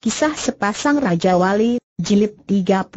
Kisah Sepasang Raja Wali, Jilid 31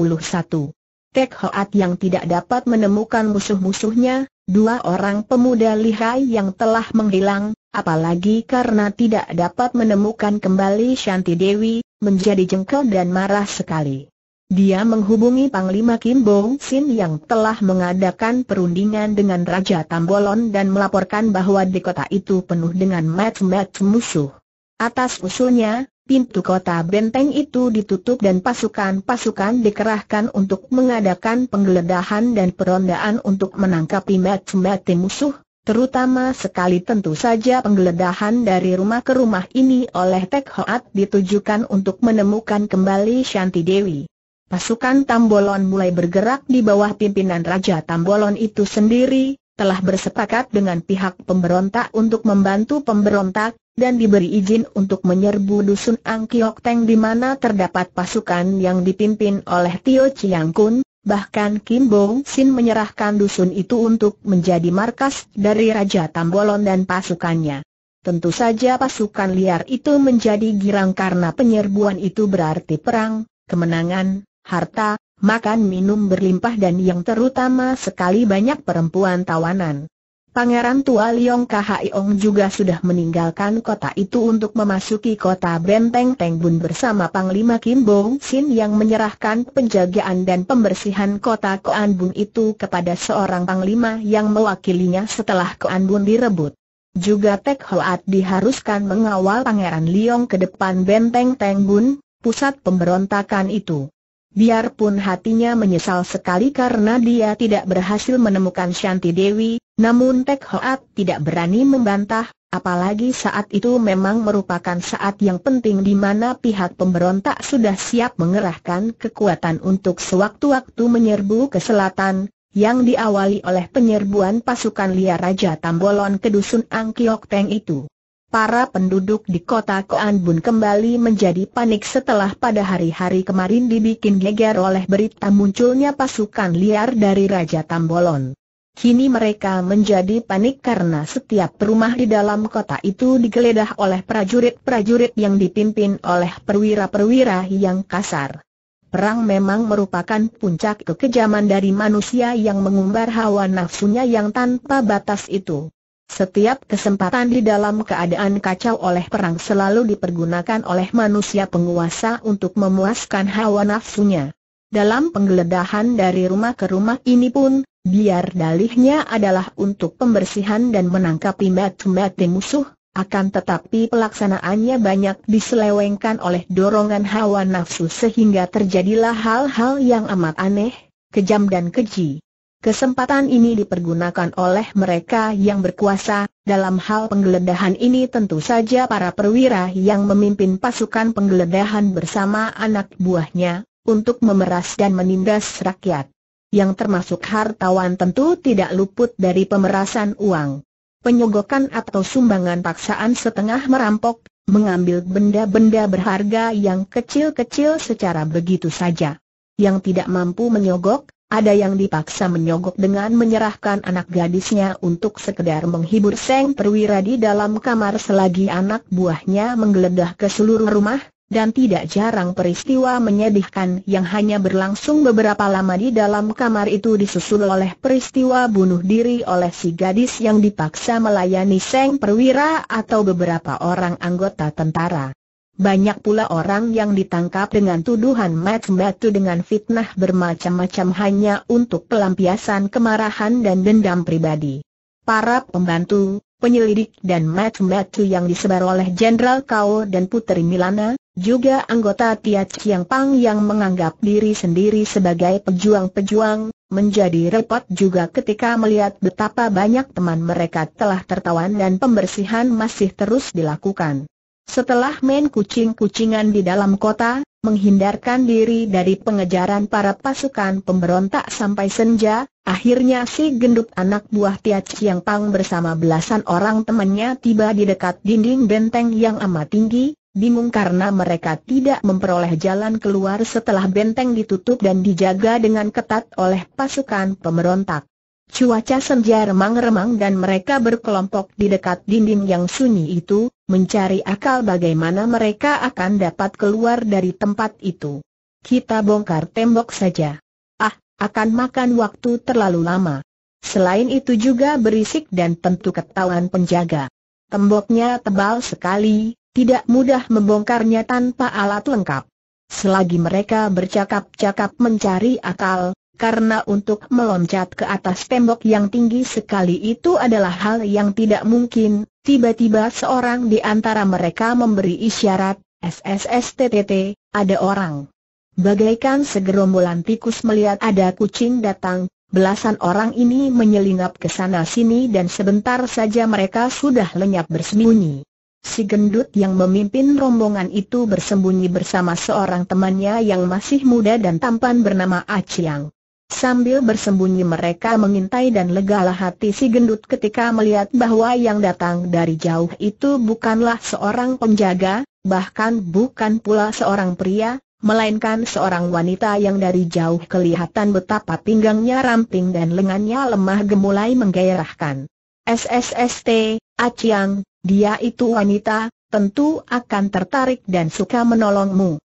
Tek Hoat yang tidak dapat menemukan musuh-musuhnya, dua orang pemuda lihai yang telah menghilang, apalagi karena tidak dapat menemukan kembali Shanti Dewi, menjadi jengkel dan marah sekali. Dia menghubungi Panglima Kim Bong Sin yang telah mengadakan perundingan dengan Raja Tambolon dan melaporkan bahwa di kota itu penuh dengan match-match musuh. Atas usulnya, Pintu kota benteng itu ditutup dan pasukan-pasukan dikerahkan untuk mengadakan penggeledahan dan perondaan untuk menangkap imbat mati musuh, terutama sekali tentu saja penggeledahan dari rumah ke rumah ini oleh Tek Hoat ditujukan untuk menemukan kembali Shanti Dewi. Pasukan Tambolon mulai bergerak di bawah pimpinan Raja Tambolon itu sendiri, telah bersepakat dengan pihak pemberontak untuk membantu pemberontak, dan diberi izin untuk menyerbu dusun Angkiok Teng di mana terdapat pasukan yang dipimpin oleh Tio Chiang Kun, bahkan Kim Bong Sin menyerahkan dusun itu untuk menjadi markas dari Raja Tambolon dan pasukannya. Tentu saja pasukan liar itu menjadi girang karena penyerbuan itu berarti perang, kemenangan, harta, makan minum berlimpah dan yang terutama sekali banyak perempuan tawanan. Pangeran tua Liong Khaiong juga sudah meninggalkan kota itu untuk memasuki kota Benteng Tengbun bersama Panglima Kim Bong Sin yang menyerahkan penjagaan dan pembersihan kota Koan Bun itu kepada seorang panglima yang mewakilinya setelah Koan Bun direbut. Juga Tek Hoat diharuskan mengawal Pangeran Liong ke depan Benteng Tengbun, pusat pemberontakan itu. Biarpun hatinya menyesal sekali karena dia tidak berhasil menemukan Shanti Dewi, namun Tek Hoat tidak berani membantah, apalagi saat itu memang merupakan saat yang penting di mana pihak pemberontak sudah siap mengerahkan kekuatan untuk sewaktu-waktu menyerbu ke selatan, yang diawali oleh penyerbuan pasukan liar Raja Tambolon ke Dusun Angkiok Teng itu para penduduk di kota Koan Bun kembali menjadi panik setelah pada hari-hari kemarin dibikin geger oleh berita munculnya pasukan liar dari Raja Tambolon. Kini mereka menjadi panik karena setiap rumah di dalam kota itu digeledah oleh prajurit-prajurit yang dipimpin oleh perwira-perwira yang kasar. Perang memang merupakan puncak kekejaman dari manusia yang mengumbar hawa nafsunya yang tanpa batas itu. Setiap kesempatan di dalam keadaan kacau oleh perang selalu dipergunakan oleh manusia penguasa untuk memuaskan hawa nafsunya. Dalam penggeledahan dari rumah ke rumah ini pun, biar dalihnya adalah untuk pembersihan dan menangkap imbat-imbat musuh, akan tetapi pelaksanaannya banyak diselewengkan oleh dorongan hawa nafsu sehingga terjadilah hal-hal yang amat aneh, kejam dan keji. Kesempatan ini dipergunakan oleh mereka yang berkuasa, dalam hal penggeledahan ini tentu saja para perwira yang memimpin pasukan penggeledahan bersama anak buahnya, untuk memeras dan menindas rakyat. Yang termasuk hartawan tentu tidak luput dari pemerasan uang. Penyogokan atau sumbangan paksaan setengah merampok, mengambil benda-benda berharga yang kecil-kecil secara begitu saja. Yang tidak mampu menyogok, ada yang dipaksa menyogok dengan menyerahkan anak gadisnya untuk sekedar menghibur Seng Perwira di dalam kamar selagi anak buahnya menggeledah ke seluruh rumah, dan tidak jarang peristiwa menyedihkan yang hanya berlangsung beberapa lama di dalam kamar itu disusul oleh peristiwa bunuh diri oleh si gadis yang dipaksa melayani Seng Perwira atau beberapa orang anggota tentara. Banyak pula orang yang ditangkap dengan tuduhan match dengan fitnah bermacam-macam hanya untuk pelampiasan kemarahan dan dendam pribadi. Para pembantu, penyelidik dan match yang disebar oleh Jenderal Kao dan Puteri Milana, juga anggota Tiat Chiang Pang yang menganggap diri sendiri sebagai pejuang-pejuang, menjadi repot juga ketika melihat betapa banyak teman mereka telah tertawan dan pembersihan masih terus dilakukan. Setelah main kucing-kucingan di dalam kota, menghindarkan diri dari pengejaran para pasukan pemberontak sampai senja, akhirnya si gendut anak buah Tia Chiang Pang bersama belasan orang temannya tiba di dekat dinding benteng yang amat tinggi, bingung karena mereka tidak memperoleh jalan keluar setelah benteng ditutup dan dijaga dengan ketat oleh pasukan pemberontak. Cuaca senja remang-remang dan mereka berkelompok di dekat dinding yang sunyi itu, mencari akal bagaimana mereka akan dapat keluar dari tempat itu. Kita bongkar tembok saja. Ah, akan makan waktu terlalu lama. Selain itu juga berisik dan tentu ketahuan penjaga. Temboknya tebal sekali, tidak mudah membongkarnya tanpa alat lengkap. Selagi mereka bercakap-cakap mencari akal, karena untuk meloncat ke atas tembok yang tinggi sekali itu adalah hal yang tidak mungkin, tiba-tiba seorang di antara mereka memberi isyarat, SSSTTT, ada orang. Bagaikan segerombolan tikus melihat ada kucing datang, belasan orang ini menyelinap ke sana sini dan sebentar saja mereka sudah lenyap bersembunyi. Si gendut yang memimpin rombongan itu bersembunyi bersama seorang temannya yang masih muda dan tampan bernama Aciang. Sambil bersembunyi mereka mengintai dan legalah hati si gendut ketika melihat bahwa yang datang dari jauh itu bukanlah seorang penjaga, bahkan bukan pula seorang pria, melainkan seorang wanita yang dari jauh kelihatan betapa pinggangnya ramping dan lengannya lemah gemulai menggairahkan. SSST, Aciang, dia itu wanita, tentu akan tertarik dan suka menolongmu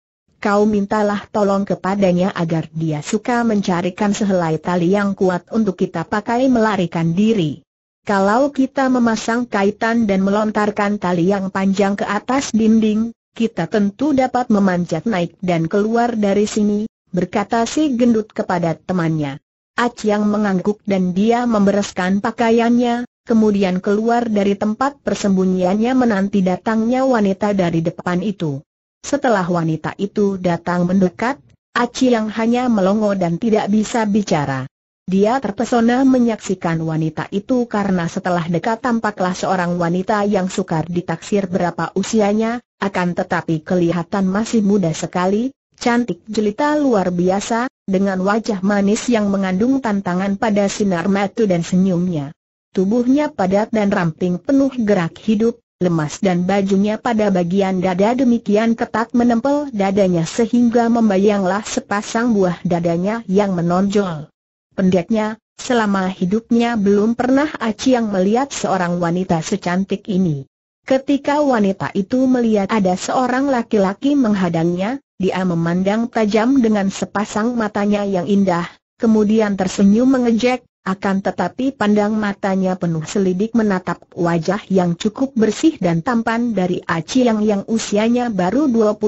kau mintalah tolong kepadanya agar dia suka mencarikan sehelai tali yang kuat untuk kita pakai melarikan diri. Kalau kita memasang kaitan dan melontarkan tali yang panjang ke atas dinding, kita tentu dapat memanjat naik dan keluar dari sini, berkata si gendut kepada temannya. Ac yang mengangguk dan dia membereskan pakaiannya, kemudian keluar dari tempat persembunyiannya menanti datangnya wanita dari depan itu. Setelah wanita itu datang mendekat, Aci yang hanya melongo dan tidak bisa bicara. Dia terpesona menyaksikan wanita itu karena setelah dekat tampaklah seorang wanita yang sukar ditaksir berapa usianya, akan tetapi kelihatan masih muda sekali, cantik jelita luar biasa, dengan wajah manis yang mengandung tantangan pada sinar mata dan senyumnya. Tubuhnya padat dan ramping penuh gerak hidup, lemas dan bajunya pada bagian dada demikian ketat menempel dadanya sehingga membayanglah sepasang buah dadanya yang menonjol. Pendeknya, selama hidupnya belum pernah Aci yang melihat seorang wanita secantik ini. Ketika wanita itu melihat ada seorang laki-laki menghadangnya, dia memandang tajam dengan sepasang matanya yang indah, kemudian tersenyum mengejek, akan tetapi pandang matanya penuh selidik menatap wajah yang cukup bersih dan tampan dari Aci yang yang usianya baru 25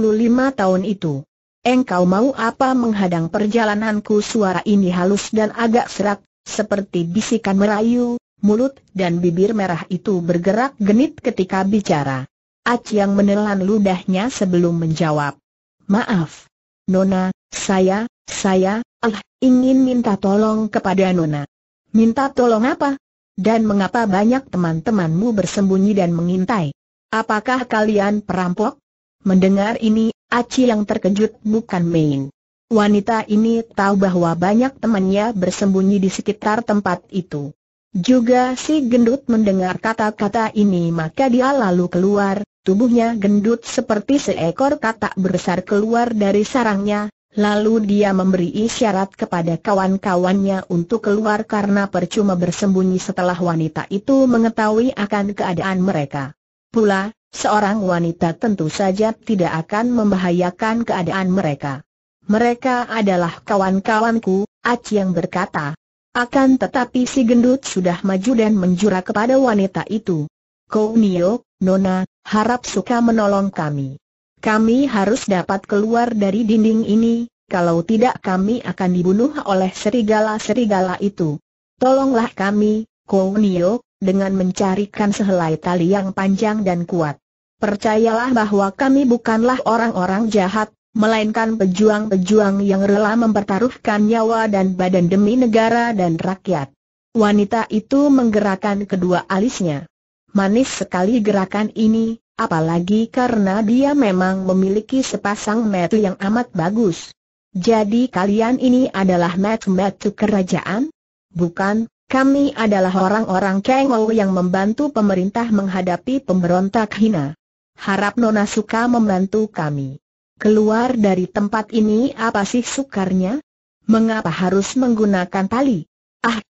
tahun itu. Engkau mau apa menghadang perjalananku suara ini halus dan agak serak, seperti bisikan merayu, mulut dan bibir merah itu bergerak genit ketika bicara. Aci yang menelan ludahnya sebelum menjawab. Maaf. Nona, saya, saya, Allah ingin minta tolong kepada Nona. Minta tolong apa? Dan mengapa banyak teman-temanmu bersembunyi dan mengintai? Apakah kalian perampok? Mendengar ini, Aci yang terkejut bukan main. Wanita ini tahu bahwa banyak temannya bersembunyi di sekitar tempat itu. Juga si gendut mendengar kata-kata ini maka dia lalu keluar, tubuhnya gendut seperti seekor katak besar keluar dari sarangnya, Lalu dia memberi isyarat kepada kawan-kawannya untuk keluar karena percuma bersembunyi setelah wanita itu mengetahui akan keadaan mereka. Pula, seorang wanita tentu saja tidak akan membahayakan keadaan mereka. Mereka adalah kawan-kawanku, yang berkata. Akan tetapi si gendut sudah maju dan menjura kepada wanita itu. Kau Nio, Nona, harap suka menolong kami. Kami harus dapat keluar dari dinding ini, kalau tidak kami akan dibunuh oleh serigala-serigala itu. Tolonglah kami, Kounio, dengan mencarikan sehelai tali yang panjang dan kuat. Percayalah bahwa kami bukanlah orang-orang jahat, melainkan pejuang-pejuang yang rela mempertaruhkan nyawa dan badan demi negara dan rakyat. Wanita itu menggerakkan kedua alisnya. Manis sekali gerakan ini, Apalagi karena dia memang memiliki sepasang metu yang amat bagus. Jadi kalian ini adalah metu-metu kerajaan? Bukan, kami adalah orang-orang Kengou yang membantu pemerintah menghadapi pemberontak hina. Harap Nona suka membantu kami. Keluar dari tempat ini apa sih sukarnya? Mengapa harus menggunakan tali? Ah,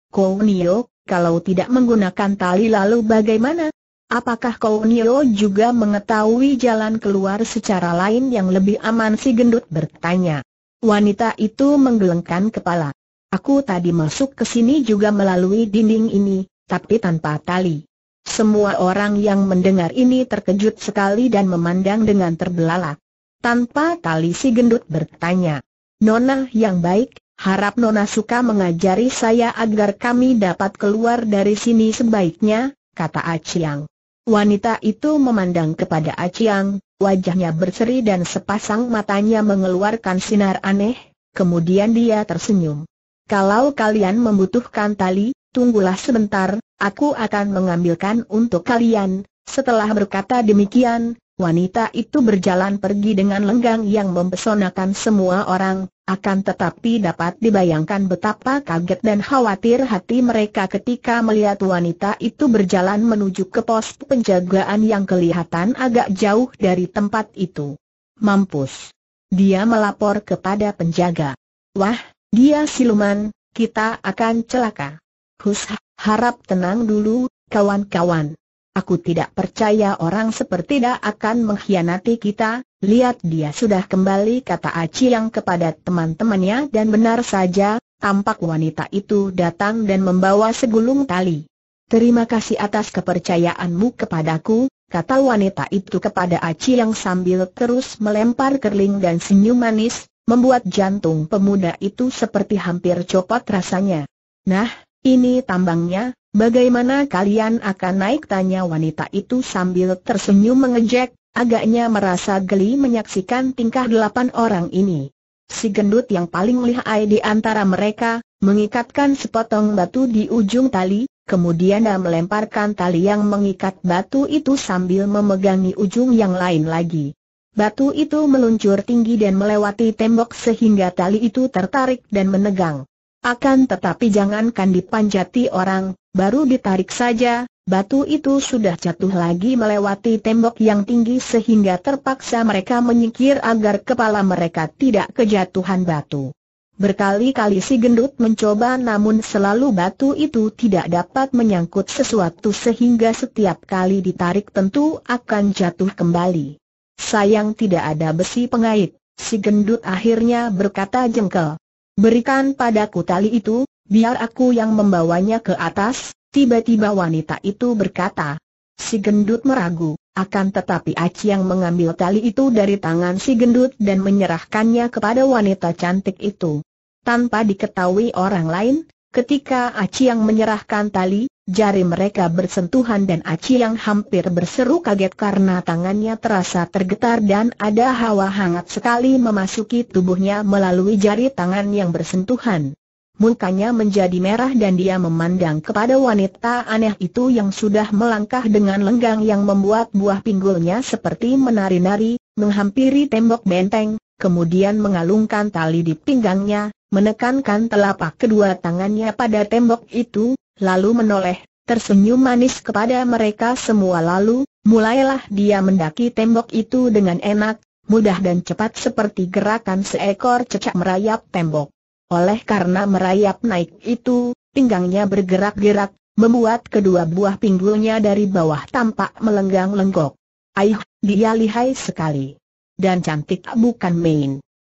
Nio, kalau tidak menggunakan tali lalu bagaimana? Apakah kau Nio juga mengetahui jalan keluar secara lain yang lebih aman si gendut bertanya. Wanita itu menggelengkan kepala. Aku tadi masuk ke sini juga melalui dinding ini, tapi tanpa tali. Semua orang yang mendengar ini terkejut sekali dan memandang dengan terbelalak. Tanpa tali si gendut bertanya. Nona yang baik, harap Nona suka mengajari saya agar kami dapat keluar dari sini sebaiknya, kata Aciang. Wanita itu memandang kepada Aciang, wajahnya berseri dan sepasang matanya mengeluarkan sinar aneh, kemudian dia tersenyum. Kalau kalian membutuhkan tali, tunggulah sebentar, aku akan mengambilkan untuk kalian. Setelah berkata demikian, wanita itu berjalan pergi dengan lenggang yang mempesonakan semua orang, akan tetapi dapat dibayangkan betapa kaget dan khawatir hati mereka ketika melihat wanita itu berjalan menuju ke pos penjagaan yang kelihatan agak jauh dari tempat itu. Mampus! Dia melapor kepada penjaga. Wah, dia siluman, kita akan celaka. Hus, harap tenang dulu, kawan-kawan. Aku tidak percaya orang seperti dia akan mengkhianati kita, lihat dia sudah kembali kata Aci yang kepada teman-temannya dan benar saja, tampak wanita itu datang dan membawa segulung tali. Terima kasih atas kepercayaanmu kepadaku, kata wanita itu kepada Aci yang sambil terus melempar kerling dan senyum manis, membuat jantung pemuda itu seperti hampir copot rasanya. Nah, ini tambangnya, Bagaimana kalian akan naik tanya wanita itu sambil tersenyum mengejek, agaknya merasa geli menyaksikan tingkah delapan orang ini. Si gendut yang paling lihai di antara mereka, mengikatkan sepotong batu di ujung tali, kemudian dia melemparkan tali yang mengikat batu itu sambil memegangi ujung yang lain lagi. Batu itu meluncur tinggi dan melewati tembok sehingga tali itu tertarik dan menegang. Akan tetapi jangankan dipanjati orang, baru ditarik saja, batu itu sudah jatuh lagi melewati tembok yang tinggi sehingga terpaksa mereka menyingkir agar kepala mereka tidak kejatuhan batu. Berkali-kali si gendut mencoba namun selalu batu itu tidak dapat menyangkut sesuatu sehingga setiap kali ditarik tentu akan jatuh kembali. Sayang tidak ada besi pengait, si gendut akhirnya berkata jengkel. Berikan padaku tali itu, biar aku yang membawanya ke atas, tiba-tiba wanita itu berkata. Si gendut meragu, akan tetapi Aci yang mengambil tali itu dari tangan si gendut dan menyerahkannya kepada wanita cantik itu. Tanpa diketahui orang lain, Ketika Aci yang menyerahkan tali, jari mereka bersentuhan dan Aci yang hampir berseru kaget karena tangannya terasa tergetar dan ada hawa hangat sekali memasuki tubuhnya melalui jari tangan yang bersentuhan. Mukanya menjadi merah dan dia memandang kepada wanita aneh itu yang sudah melangkah dengan lenggang yang membuat buah pinggulnya seperti menari-nari, menghampiri tembok benteng, kemudian mengalungkan tali di pinggangnya, menekankan telapak kedua tangannya pada tembok itu, lalu menoleh, tersenyum manis kepada mereka semua lalu, mulailah dia mendaki tembok itu dengan enak, mudah dan cepat seperti gerakan seekor cecak merayap tembok. Oleh karena merayap naik itu, pinggangnya bergerak-gerak, membuat kedua buah pinggulnya dari bawah tampak melenggang-lenggok. Aih, dia lihai sekali dan cantik bukan main.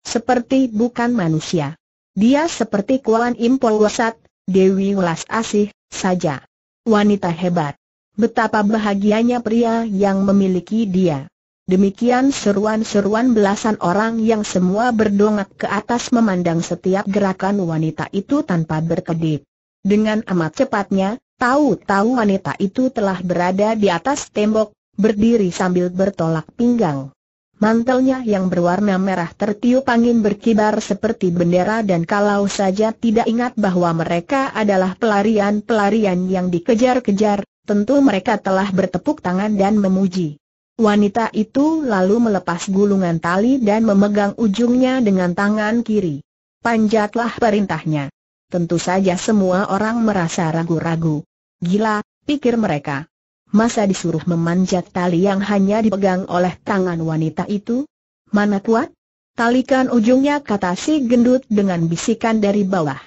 Seperti bukan manusia. Dia seperti Kuan Impol Wasat, Dewi Welas Asih, saja. Wanita hebat. Betapa bahagianya pria yang memiliki dia. Demikian seruan-seruan belasan orang yang semua berdongak ke atas memandang setiap gerakan wanita itu tanpa berkedip. Dengan amat cepatnya, tahu-tahu wanita itu telah berada di atas tembok, berdiri sambil bertolak pinggang. Mantelnya yang berwarna merah tertiup angin berkibar seperti bendera dan kalau saja tidak ingat bahwa mereka adalah pelarian-pelarian yang dikejar-kejar, tentu mereka telah bertepuk tangan dan memuji. Wanita itu lalu melepas gulungan tali dan memegang ujungnya dengan tangan kiri. Panjatlah perintahnya. Tentu saja semua orang merasa ragu-ragu. Gila, pikir mereka masa disuruh memanjat tali yang hanya dipegang oleh tangan wanita itu? Mana kuat? Talikan ujungnya kata si gendut dengan bisikan dari bawah.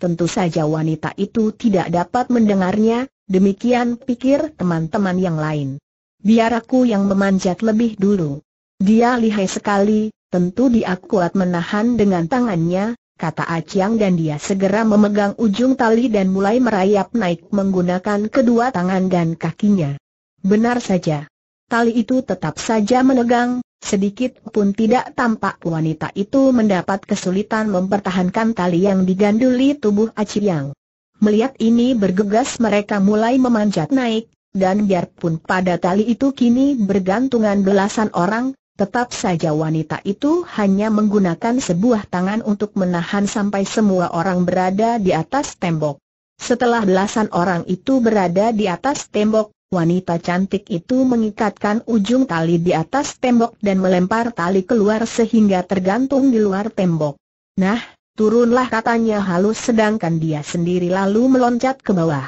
Tentu saja wanita itu tidak dapat mendengarnya, demikian pikir teman-teman yang lain. Biar aku yang memanjat lebih dulu. Dia lihai sekali, tentu dia kuat menahan dengan tangannya, kata Aciang dan dia segera memegang ujung tali dan mulai merayap naik menggunakan kedua tangan dan kakinya. Benar saja. Tali itu tetap saja menegang, sedikit pun tidak tampak wanita itu mendapat kesulitan mempertahankan tali yang diganduli tubuh Aciang. Melihat ini bergegas mereka mulai memanjat naik, dan biarpun pada tali itu kini bergantungan belasan orang, Tetap saja wanita itu hanya menggunakan sebuah tangan untuk menahan sampai semua orang berada di atas tembok. Setelah belasan orang itu berada di atas tembok, Wanita cantik itu mengikatkan ujung tali di atas tembok dan melempar tali keluar sehingga tergantung di luar tembok. Nah, turunlah katanya halus sedangkan dia sendiri lalu meloncat ke bawah.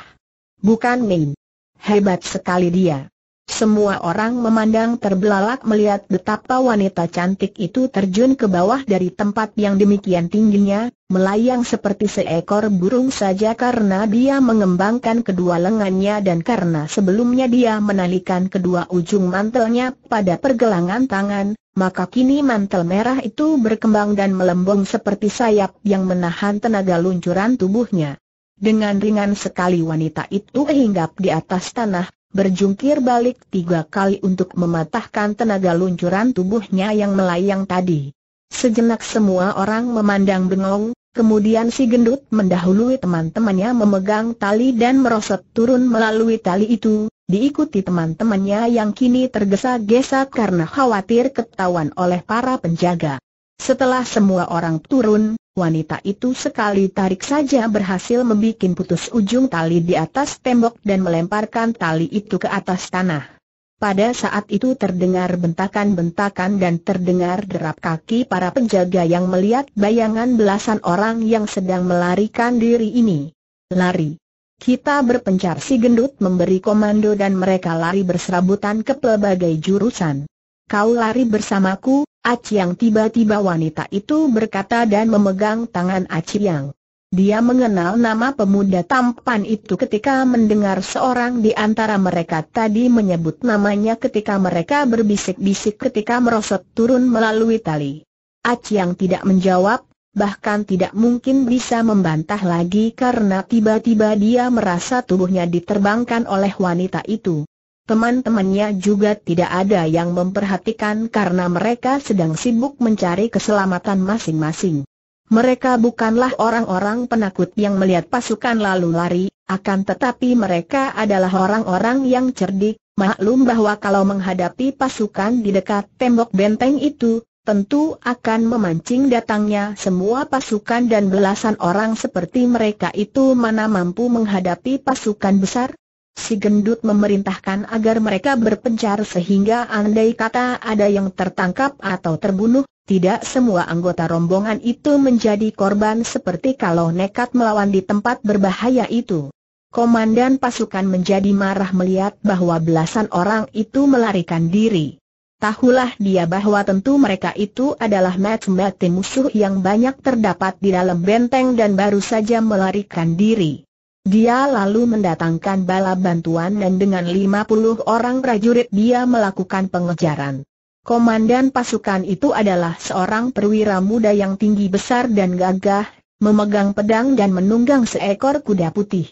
Bukan main. Hebat sekali dia. Semua orang memandang terbelalak melihat betapa wanita cantik itu terjun ke bawah dari tempat yang demikian tingginya, melayang seperti seekor burung saja karena dia mengembangkan kedua lengannya dan karena sebelumnya dia menalikan kedua ujung mantelnya pada pergelangan tangan, maka kini mantel merah itu berkembang dan melembung seperti sayap yang menahan tenaga luncuran tubuhnya. Dengan ringan sekali wanita itu hinggap di atas tanah, berjungkir balik tiga kali untuk mematahkan tenaga luncuran tubuhnya yang melayang tadi. Sejenak semua orang memandang bengong, kemudian si gendut mendahului teman-temannya memegang tali dan merosot turun melalui tali itu, diikuti teman-temannya yang kini tergesa-gesa karena khawatir ketahuan oleh para penjaga. Setelah semua orang turun, wanita itu sekali tarik saja berhasil membuat putus ujung tali di atas tembok dan melemparkan tali itu ke atas tanah. Pada saat itu terdengar bentakan-bentakan dan terdengar derap kaki para penjaga yang melihat bayangan belasan orang yang sedang melarikan diri ini. Lari. Kita berpencar si gendut memberi komando dan mereka lari berserabutan ke pelbagai jurusan kau lari bersamaku, Aciang tiba-tiba wanita itu berkata dan memegang tangan Aciang. Dia mengenal nama pemuda tampan itu ketika mendengar seorang di antara mereka tadi menyebut namanya ketika mereka berbisik-bisik ketika merosot turun melalui tali. Aciang tidak menjawab, bahkan tidak mungkin bisa membantah lagi karena tiba-tiba dia merasa tubuhnya diterbangkan oleh wanita itu. Teman-temannya juga tidak ada yang memperhatikan karena mereka sedang sibuk mencari keselamatan masing-masing. Mereka bukanlah orang-orang penakut yang melihat pasukan lalu lari, akan tetapi mereka adalah orang-orang yang cerdik, maklum bahwa kalau menghadapi pasukan di dekat tembok benteng itu, tentu akan memancing datangnya semua pasukan dan belasan orang seperti mereka itu mana mampu menghadapi pasukan besar, si gendut memerintahkan agar mereka berpencar sehingga andai kata ada yang tertangkap atau terbunuh, tidak semua anggota rombongan itu menjadi korban seperti kalau nekat melawan di tempat berbahaya itu. Komandan pasukan menjadi marah melihat bahwa belasan orang itu melarikan diri. Tahulah dia bahwa tentu mereka itu adalah mati-mati musuh yang banyak terdapat di dalam benteng dan baru saja melarikan diri. Dia lalu mendatangkan bala bantuan dan dengan 50 orang prajurit dia melakukan pengejaran. Komandan pasukan itu adalah seorang perwira muda yang tinggi besar dan gagah, memegang pedang dan menunggang seekor kuda putih.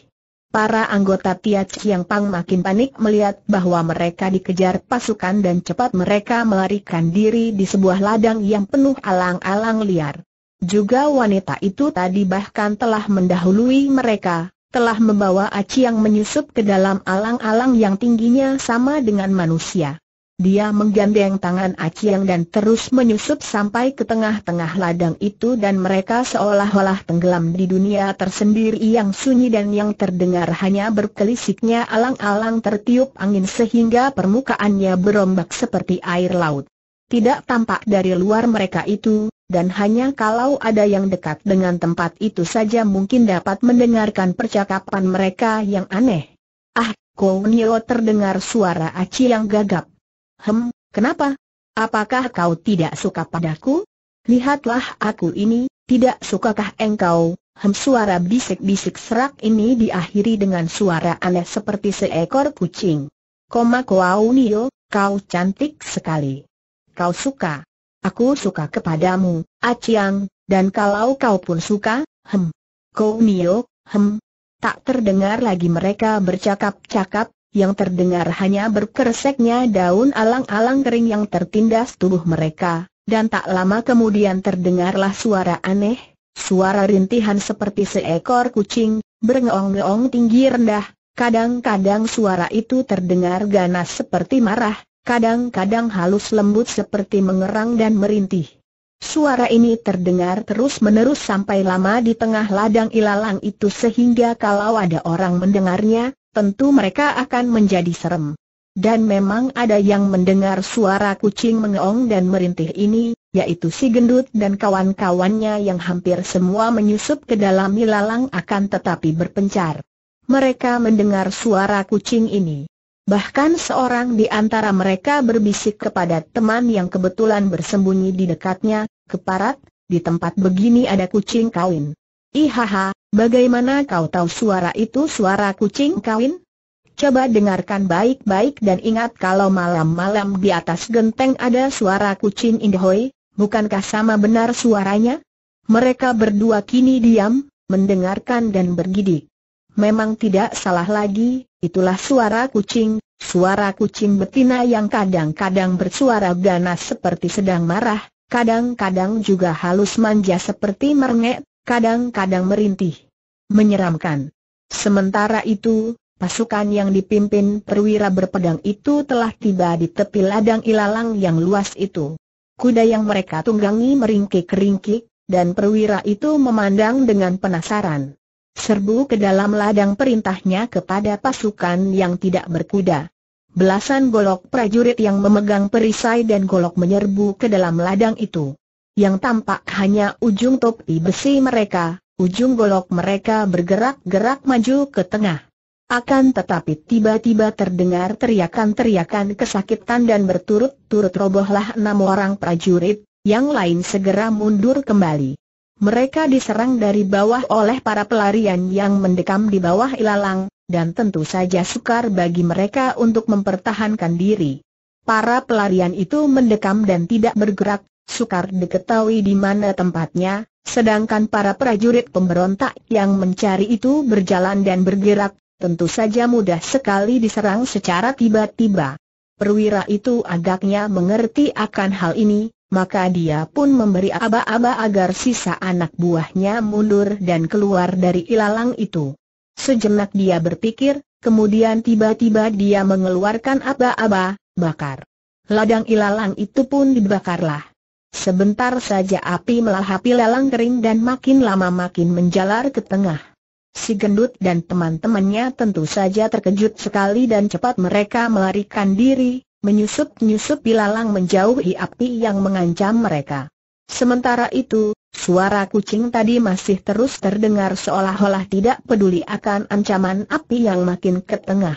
Para anggota Tia Chiang Pang makin panik melihat bahwa mereka dikejar pasukan dan cepat mereka melarikan diri di sebuah ladang yang penuh alang-alang liar. Juga wanita itu tadi bahkan telah mendahului mereka, telah membawa Aci yang menyusup ke dalam alang-alang yang tingginya sama dengan manusia. Dia menggandeng tangan Aciang dan terus menyusup sampai ke tengah-tengah ladang itu dan mereka seolah-olah tenggelam di dunia tersendiri yang sunyi dan yang terdengar hanya berkelisiknya alang-alang tertiup angin sehingga permukaannya berombak seperti air laut. Tidak tampak dari luar mereka itu, dan hanya kalau ada yang dekat dengan tempat itu saja mungkin dapat mendengarkan percakapan mereka yang aneh. Ah, Kounio terdengar suara Aci yang gagap. Hem, kenapa? Apakah kau tidak suka padaku? Lihatlah aku ini, tidak sukakah engkau? Hem suara bisik-bisik serak ini diakhiri dengan suara aneh seperti seekor kucing. Koma Kounio, kau cantik sekali. Kau suka. Aku suka kepadamu, Aciang, dan kalau kau pun suka, hem. Kau Nio, hem. Tak terdengar lagi mereka bercakap-cakap, yang terdengar hanya berkereseknya daun alang-alang kering yang tertindas tubuh mereka, dan tak lama kemudian terdengarlah suara aneh, suara rintihan seperti seekor kucing, berngeong ngeong tinggi rendah, kadang-kadang suara itu terdengar ganas seperti marah, Kadang-kadang halus lembut seperti mengerang dan merintih. Suara ini terdengar terus-menerus sampai lama di tengah ladang ilalang itu sehingga kalau ada orang mendengarnya, tentu mereka akan menjadi serem. Dan memang ada yang mendengar suara kucing mengeong dan merintih ini, yaitu si gendut dan kawan-kawannya yang hampir semua menyusup ke dalam ilalang akan tetapi berpencar. Mereka mendengar suara kucing ini. Bahkan seorang di antara mereka berbisik kepada teman yang kebetulan bersembunyi di dekatnya, keparat, di tempat begini ada kucing kawin. Ihaha, bagaimana kau tahu suara itu suara kucing kawin? Coba dengarkan baik-baik dan ingat kalau malam-malam di atas genteng ada suara kucing indhoi, bukankah sama benar suaranya? Mereka berdua kini diam, mendengarkan dan bergidik. Memang tidak salah lagi, itulah suara kucing, suara kucing betina yang kadang-kadang bersuara ganas seperti sedang marah, kadang-kadang juga halus manja seperti merengek, kadang-kadang merintih. Menyeramkan. Sementara itu, pasukan yang dipimpin perwira berpedang itu telah tiba di tepi ladang ilalang yang luas itu. Kuda yang mereka tunggangi meringkik-ringkik, dan perwira itu memandang dengan penasaran. Serbu ke dalam ladang perintahnya kepada pasukan yang tidak berkuda. Belasan golok prajurit yang memegang perisai dan golok menyerbu ke dalam ladang itu. Yang tampak hanya ujung topi besi mereka, ujung golok mereka bergerak-gerak maju ke tengah. Akan tetapi tiba-tiba terdengar teriakan-teriakan kesakitan dan berturut-turut robohlah enam orang prajurit, yang lain segera mundur kembali. Mereka diserang dari bawah oleh para pelarian yang mendekam di bawah ilalang, dan tentu saja sukar bagi mereka untuk mempertahankan diri. Para pelarian itu mendekam dan tidak bergerak, sukar diketahui di mana tempatnya, sedangkan para prajurit pemberontak yang mencari itu berjalan dan bergerak, tentu saja mudah sekali diserang secara tiba-tiba. Perwira itu agaknya mengerti akan hal ini, maka dia pun memberi aba-aba agar sisa anak buahnya mundur dan keluar dari ilalang itu. Sejenak dia berpikir, kemudian tiba-tiba dia mengeluarkan aba-aba, bakar. Ladang ilalang itu pun dibakarlah. Sebentar saja api melahapi lalang kering dan makin lama makin menjalar ke tengah. Si gendut dan teman-temannya tentu saja terkejut sekali dan cepat mereka melarikan diri, menyusup-nyusup ilalang menjauhi api yang mengancam mereka. Sementara itu, suara kucing tadi masih terus terdengar seolah-olah tidak peduli akan ancaman api yang makin ke tengah.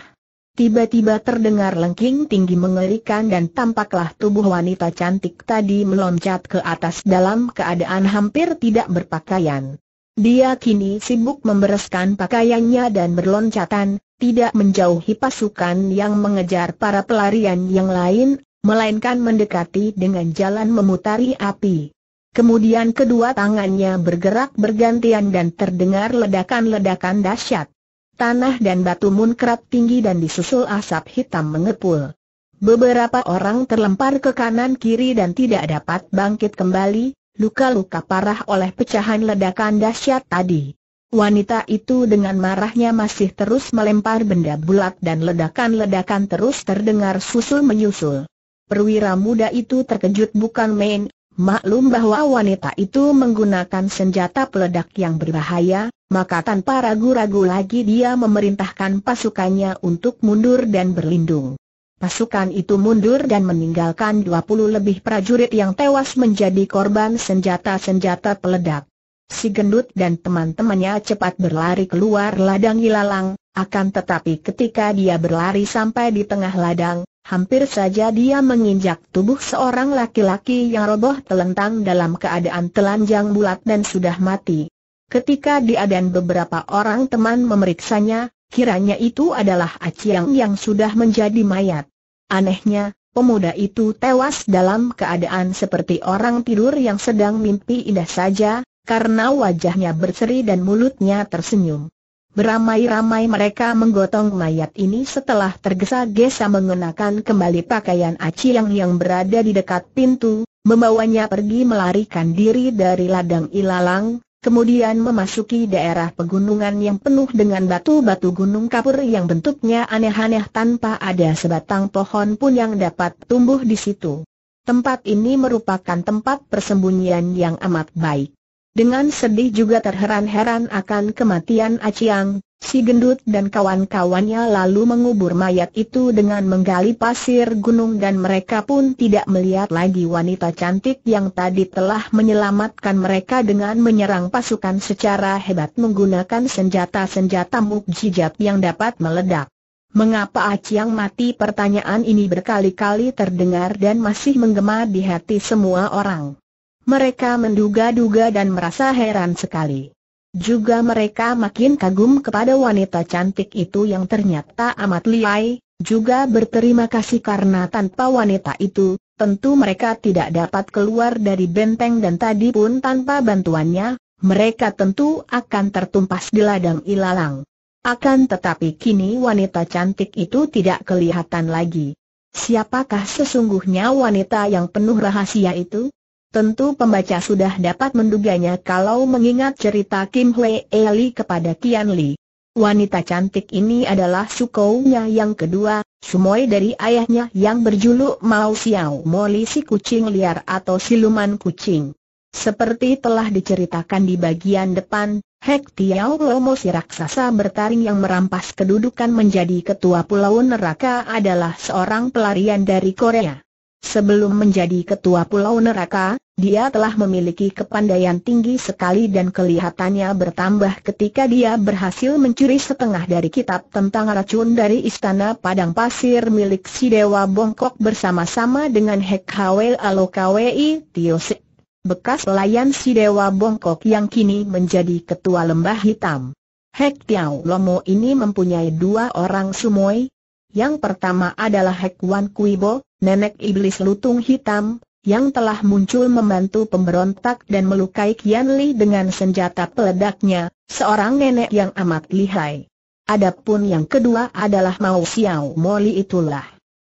Tiba-tiba terdengar lengking tinggi mengerikan dan tampaklah tubuh wanita cantik tadi meloncat ke atas dalam keadaan hampir tidak berpakaian. Dia kini sibuk membereskan pakaiannya dan berloncatan, tidak menjauhi pasukan yang mengejar para pelarian yang lain, melainkan mendekati dengan jalan memutari api. Kemudian kedua tangannya bergerak bergantian dan terdengar ledakan-ledakan dahsyat. Tanah dan batu munkrat tinggi dan disusul asap hitam mengepul. Beberapa orang terlempar ke kanan kiri dan tidak dapat bangkit kembali, luka-luka parah oleh pecahan ledakan dahsyat tadi. Wanita itu dengan marahnya masih terus melempar benda bulat dan ledakan-ledakan terus terdengar susul-menyusul. Perwira muda itu terkejut bukan main, maklum bahwa wanita itu menggunakan senjata peledak yang berbahaya, maka tanpa ragu-ragu lagi dia memerintahkan pasukannya untuk mundur dan berlindung. Pasukan itu mundur dan meninggalkan 20 lebih prajurit yang tewas menjadi korban senjata-senjata peledak si gendut dan teman-temannya cepat berlari keluar ladang ilalang, akan tetapi ketika dia berlari sampai di tengah ladang, hampir saja dia menginjak tubuh seorang laki-laki yang roboh telentang dalam keadaan telanjang bulat dan sudah mati. Ketika dia dan beberapa orang teman memeriksanya, kiranya itu adalah Aciang yang sudah menjadi mayat. Anehnya, Pemuda itu tewas dalam keadaan seperti orang tidur yang sedang mimpi indah saja, karena wajahnya berseri dan mulutnya tersenyum. Beramai-ramai mereka menggotong mayat ini setelah tergesa-gesa mengenakan kembali pakaian Aci yang yang berada di dekat pintu, membawanya pergi melarikan diri dari ladang ilalang, kemudian memasuki daerah pegunungan yang penuh dengan batu-batu gunung kapur yang bentuknya aneh-aneh tanpa ada sebatang pohon pun yang dapat tumbuh di situ. Tempat ini merupakan tempat persembunyian yang amat baik. Dengan sedih juga terheran-heran akan kematian Aciang, si gendut dan kawan-kawannya lalu mengubur mayat itu dengan menggali pasir gunung dan mereka pun tidak melihat lagi wanita cantik yang tadi telah menyelamatkan mereka dengan menyerang pasukan secara hebat menggunakan senjata-senjata mukjizat yang dapat meledak. Mengapa Aciang mati? Pertanyaan ini berkali-kali terdengar dan masih menggema di hati semua orang. Mereka menduga-duga dan merasa heran sekali. Juga mereka makin kagum kepada wanita cantik itu yang ternyata amat liai, juga berterima kasih karena tanpa wanita itu, tentu mereka tidak dapat keluar dari benteng dan tadi pun tanpa bantuannya, mereka tentu akan tertumpas di ladang ilalang. Akan tetapi kini wanita cantik itu tidak kelihatan lagi. Siapakah sesungguhnya wanita yang penuh rahasia itu? Tentu pembaca sudah dapat menduganya kalau mengingat cerita Kim Hwee Eli kepada Kian Li. Wanita cantik ini adalah sukounya yang kedua, sumoy dari ayahnya yang berjuluk Mao Xiao Moli si kucing liar atau siluman kucing. Seperti telah diceritakan di bagian depan, Hek Tiao Lomo si raksasa bertaring yang merampas kedudukan menjadi ketua pulau neraka adalah seorang pelarian dari Korea. Sebelum menjadi ketua pulau neraka, dia telah memiliki kepandaian tinggi sekali dan kelihatannya bertambah ketika dia berhasil mencuri setengah dari kitab tentang racun dari istana padang pasir milik si Dewa Bongkok bersama-sama dengan Hek Alokawai Alokwei Tiosik, bekas pelayan si Dewa Bongkok yang kini menjadi ketua lembah hitam. Hek Tiao Lomo ini mempunyai dua orang sumoi. Yang pertama adalah Hek Wan Kuibo, nenek iblis lutung hitam, yang telah muncul membantu pemberontak dan melukai Kian Li dengan senjata peledaknya, seorang nenek yang amat lihai. Adapun yang kedua adalah Mao Xiao Moli itulah.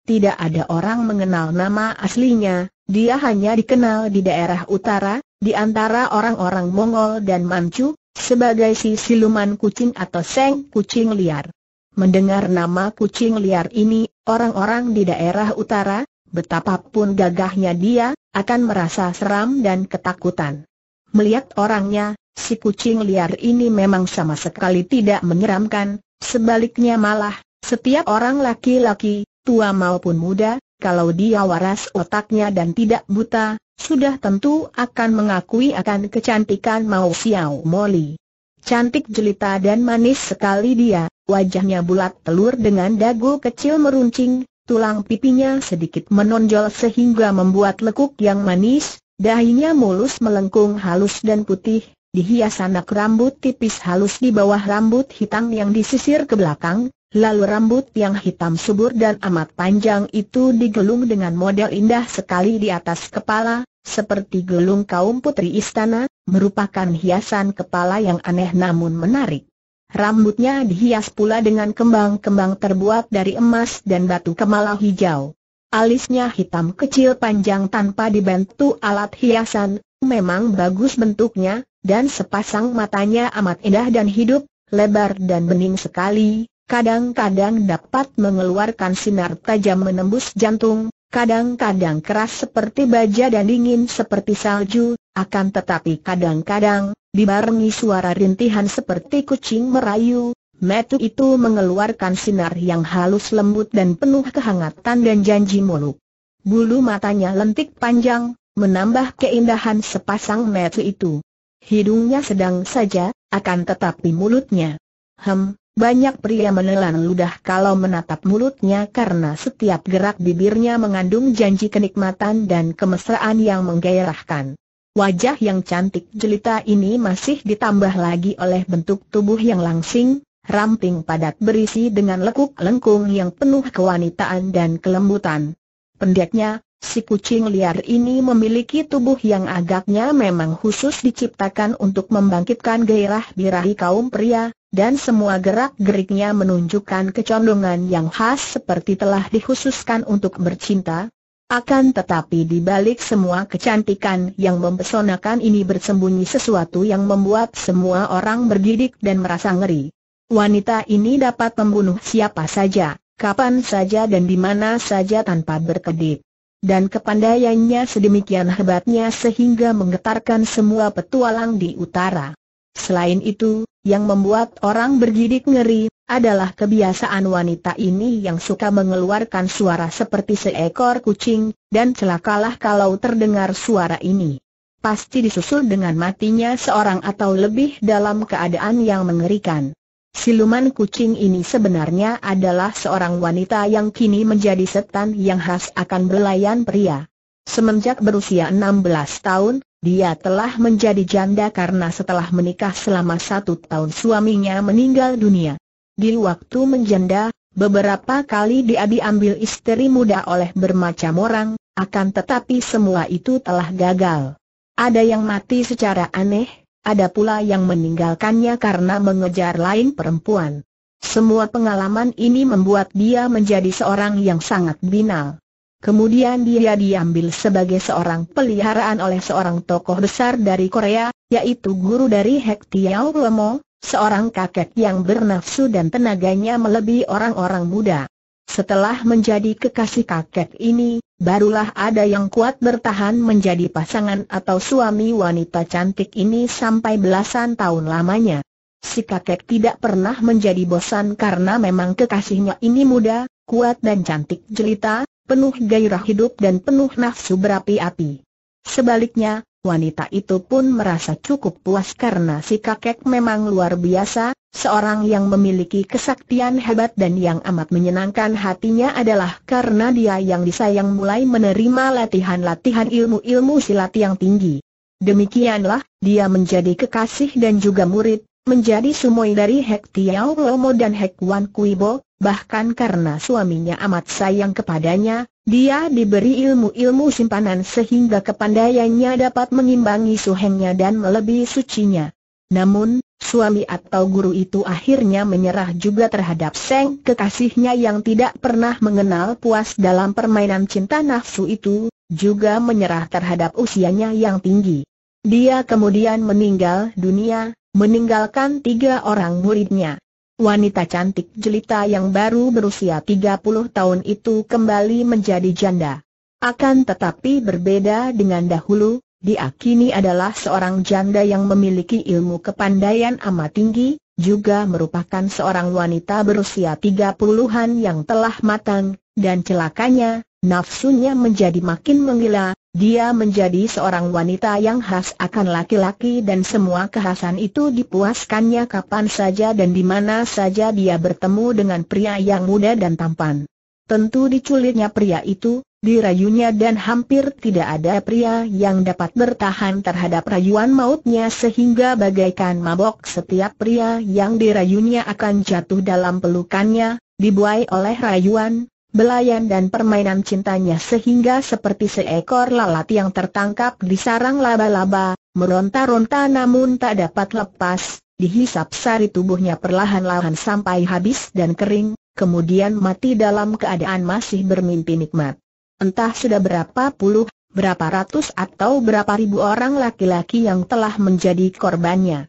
Tidak ada orang mengenal nama aslinya, dia hanya dikenal di daerah utara, di antara orang-orang Mongol dan Manchu, sebagai si siluman kucing atau seng kucing liar. Mendengar nama kucing liar ini, orang-orang di daerah utara, Betapapun gagahnya dia, akan merasa seram dan ketakutan. Melihat orangnya, si kucing liar ini memang sama sekali tidak menyeramkan, sebaliknya malah, setiap orang laki-laki, tua maupun muda, kalau dia waras otaknya dan tidak buta, sudah tentu akan mengakui akan kecantikan Mao Xiao Moli. Cantik jelita dan manis sekali dia, wajahnya bulat telur dengan dagu kecil meruncing, tulang pipinya sedikit menonjol sehingga membuat lekuk yang manis, dahinya mulus melengkung halus dan putih, dihias anak rambut tipis halus di bawah rambut hitam yang disisir ke belakang, lalu rambut yang hitam subur dan amat panjang itu digelung dengan model indah sekali di atas kepala, seperti gelung kaum putri istana, merupakan hiasan kepala yang aneh namun menarik. Rambutnya dihias pula dengan kembang-kembang terbuat dari emas dan batu kemala hijau. Alisnya hitam kecil panjang tanpa dibantu alat hiasan, memang bagus bentuknya, dan sepasang matanya amat indah dan hidup, lebar dan bening sekali, kadang-kadang dapat mengeluarkan sinar tajam menembus jantung, Kadang-kadang keras seperti baja dan dingin seperti salju, akan tetapi kadang-kadang, dibarengi suara rintihan seperti kucing merayu, metu itu mengeluarkan sinar yang halus lembut dan penuh kehangatan dan janji muluk. Bulu matanya lentik panjang, menambah keindahan sepasang metu itu. Hidungnya sedang saja, akan tetapi mulutnya. Hem, banyak pria menelan ludah kalau menatap mulutnya karena setiap gerak bibirnya mengandung janji kenikmatan dan kemesraan yang menggairahkan. Wajah yang cantik jelita ini masih ditambah lagi oleh bentuk tubuh yang langsing, ramping padat berisi dengan lekuk lengkung yang penuh kewanitaan dan kelembutan. Pendeknya, Si kucing liar ini memiliki tubuh yang agaknya memang khusus diciptakan untuk membangkitkan gairah birahi kaum pria, dan semua gerak-geriknya menunjukkan kecondongan yang khas seperti telah dikhususkan untuk bercinta. Akan tetapi di balik semua kecantikan yang mempesonakan ini bersembunyi sesuatu yang membuat semua orang bergidik dan merasa ngeri. Wanita ini dapat membunuh siapa saja, kapan saja dan di mana saja tanpa berkedip dan kepandaiannya sedemikian hebatnya sehingga menggetarkan semua petualang di utara. Selain itu, yang membuat orang bergidik ngeri, adalah kebiasaan wanita ini yang suka mengeluarkan suara seperti seekor kucing, dan celakalah kalau terdengar suara ini. Pasti disusul dengan matinya seorang atau lebih dalam keadaan yang mengerikan. Siluman kucing ini sebenarnya adalah seorang wanita yang kini menjadi setan yang khas akan belayan pria. Semenjak berusia 16 tahun, dia telah menjadi janda karena setelah menikah selama satu tahun suaminya meninggal dunia. Di waktu menjanda, beberapa kali dia diambil istri muda oleh bermacam orang, akan tetapi semua itu telah gagal. Ada yang mati secara aneh, ada pula yang meninggalkannya karena mengejar lain perempuan. Semua pengalaman ini membuat dia menjadi seorang yang sangat binal. Kemudian dia diambil sebagai seorang peliharaan oleh seorang tokoh besar dari Korea, yaitu guru dari Hek Tiao Lemo, seorang kakek yang bernafsu dan tenaganya melebihi orang-orang muda. Setelah menjadi kekasih kakek ini, barulah ada yang kuat bertahan menjadi pasangan atau suami wanita cantik ini sampai belasan tahun lamanya. Si kakek tidak pernah menjadi bosan karena memang kekasihnya ini muda, kuat dan cantik jelita, penuh gairah hidup dan penuh nafsu berapi-api. Sebaliknya, Wanita itu pun merasa cukup puas karena si kakek memang luar biasa, seorang yang memiliki kesaktian hebat dan yang amat menyenangkan hatinya adalah karena dia yang disayang mulai menerima latihan-latihan ilmu-ilmu silat yang tinggi. Demikianlah, dia menjadi kekasih dan juga murid, menjadi sumoi dari Hek Tiao Lomo dan Hek Wan Kuibo, bahkan karena suaminya amat sayang kepadanya, dia diberi ilmu-ilmu simpanan sehingga kepandaiannya dapat mengimbangi suhengnya dan melebihi sucinya. Namun, suami atau guru itu akhirnya menyerah juga terhadap Seng kekasihnya yang tidak pernah mengenal puas dalam permainan cinta nafsu itu, juga menyerah terhadap usianya yang tinggi. Dia kemudian meninggal dunia, meninggalkan tiga orang muridnya. Wanita cantik jelita yang baru berusia 30 tahun itu kembali menjadi janda. Akan tetapi berbeda dengan dahulu, dia kini adalah seorang janda yang memiliki ilmu kepandaian amat tinggi, juga merupakan seorang wanita berusia 30-an yang telah matang, dan celakanya, nafsunya menjadi makin menggila, dia menjadi seorang wanita yang khas akan laki-laki dan semua kekhasan itu dipuaskannya kapan saja dan di mana saja dia bertemu dengan pria yang muda dan tampan. Tentu diculiknya pria itu, dirayunya dan hampir tidak ada pria yang dapat bertahan terhadap rayuan mautnya sehingga bagaikan mabok setiap pria yang dirayunya akan jatuh dalam pelukannya, dibuai oleh rayuan, belayan dan permainan cintanya sehingga seperti seekor lalat yang tertangkap di sarang laba-laba, meronta-ronta namun tak dapat lepas, dihisap sari tubuhnya perlahan-lahan sampai habis dan kering, kemudian mati dalam keadaan masih bermimpi nikmat. Entah sudah berapa puluh, berapa ratus atau berapa ribu orang laki-laki yang telah menjadi korbannya.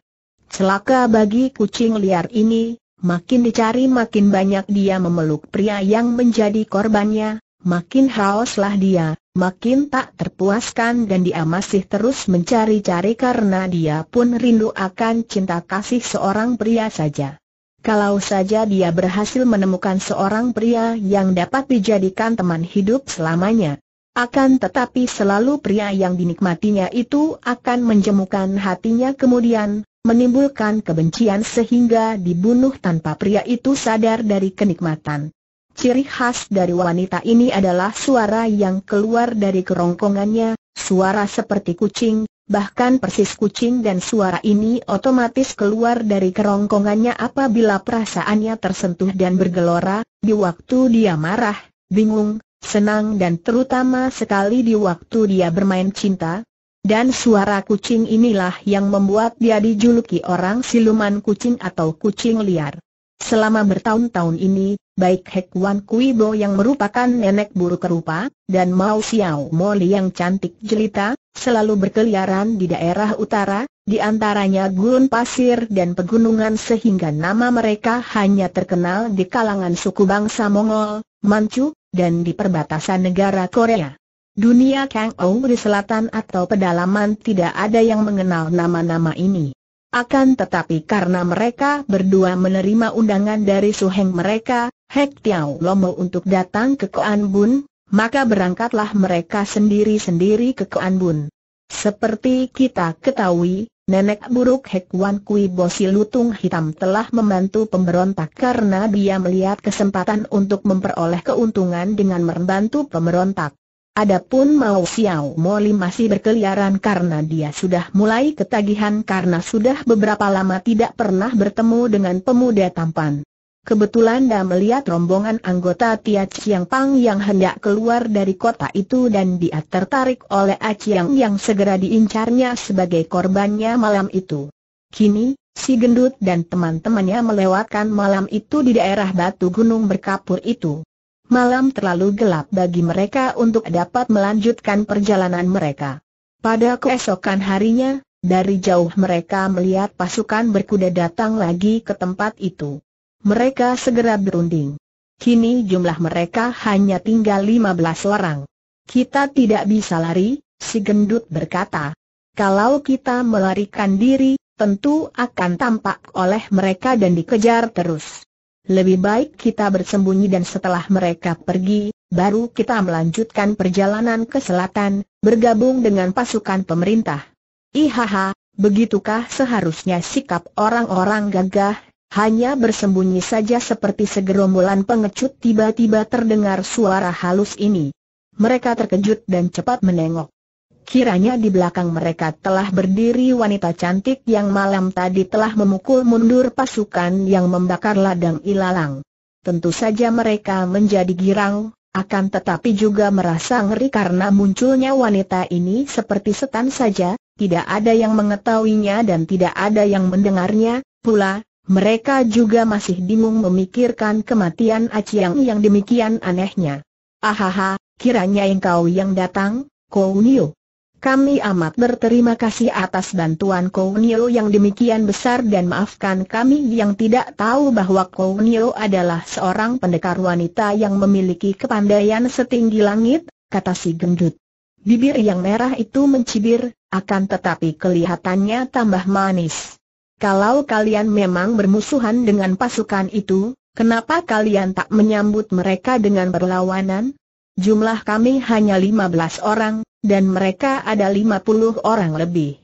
Celaka bagi kucing liar ini, Makin dicari makin banyak dia memeluk pria yang menjadi korbannya, makin hauslah dia, makin tak terpuaskan dan dia masih terus mencari-cari karena dia pun rindu akan cinta kasih seorang pria saja. Kalau saja dia berhasil menemukan seorang pria yang dapat dijadikan teman hidup selamanya. Akan tetapi selalu pria yang dinikmatinya itu akan menjemukan hatinya kemudian, menimbulkan kebencian sehingga dibunuh tanpa pria itu sadar dari kenikmatan. Ciri khas dari wanita ini adalah suara yang keluar dari kerongkongannya, suara seperti kucing, bahkan persis kucing dan suara ini otomatis keluar dari kerongkongannya apabila perasaannya tersentuh dan bergelora, di waktu dia marah, bingung, senang dan terutama sekali di waktu dia bermain cinta, dan suara kucing inilah yang membuat dia dijuluki orang siluman kucing atau kucing liar. Selama bertahun-tahun ini, baik Hek Wan Kui Bo yang merupakan nenek buruk rupa, dan Mao Xiao Moli yang cantik jelita, selalu berkeliaran di daerah utara, di antaranya gurun pasir dan pegunungan sehingga nama mereka hanya terkenal di kalangan suku bangsa Mongol, Manchu, dan di perbatasan negara Korea. Dunia Kang Ou di selatan atau pedalaman tidak ada yang mengenal nama-nama ini. Akan tetapi karena mereka berdua menerima undangan dari suheng mereka, Hek Tiao Lomo untuk datang ke Koan Bun, maka berangkatlah mereka sendiri-sendiri ke Koan Bun. Seperti kita ketahui, nenek buruk Hek Wan Kui Bosi Lutung Hitam telah membantu pemberontak karena dia melihat kesempatan untuk memperoleh keuntungan dengan membantu pemberontak. Adapun Mao Xiao Moli masih berkeliaran karena dia sudah mulai ketagihan karena sudah beberapa lama tidak pernah bertemu dengan pemuda tampan. Kebetulan dia melihat rombongan anggota Tia Chiang Pang yang hendak keluar dari kota itu dan dia tertarik oleh A Chiang yang segera diincarnya sebagai korbannya malam itu. Kini, si gendut dan teman-temannya melewatkan malam itu di daerah batu gunung berkapur itu malam terlalu gelap bagi mereka untuk dapat melanjutkan perjalanan mereka. Pada keesokan harinya, dari jauh mereka melihat pasukan berkuda datang lagi ke tempat itu. Mereka segera berunding. Kini jumlah mereka hanya tinggal 15 orang. Kita tidak bisa lari, si gendut berkata. Kalau kita melarikan diri, tentu akan tampak oleh mereka dan dikejar terus. Lebih baik kita bersembunyi dan setelah mereka pergi, baru kita melanjutkan perjalanan ke selatan, bergabung dengan pasukan pemerintah. Ihaha, begitukah seharusnya sikap orang-orang gagah, hanya bersembunyi saja seperti segerombolan pengecut tiba-tiba terdengar suara halus ini. Mereka terkejut dan cepat menengok. Kiranya di belakang mereka telah berdiri wanita cantik yang malam tadi telah memukul mundur pasukan yang membakar ladang ilalang. Tentu saja mereka menjadi girang, akan tetapi juga merasa ngeri karena munculnya wanita ini seperti setan saja, tidak ada yang mengetahuinya dan tidak ada yang mendengarnya, pula, mereka juga masih bingung memikirkan kematian Aciang yang demikian anehnya. Ahaha, kiranya engkau yang datang, Kounio. Kami amat berterima kasih atas bantuan Kounio yang demikian besar dan maafkan kami yang tidak tahu bahwa Kounio adalah seorang pendekar wanita yang memiliki kepandaian setinggi langit, kata si gendut. Bibir yang merah itu mencibir, akan tetapi kelihatannya tambah manis. Kalau kalian memang bermusuhan dengan pasukan itu, kenapa kalian tak menyambut mereka dengan berlawanan? Jumlah kami hanya 15 orang, dan mereka ada 50 orang lebih.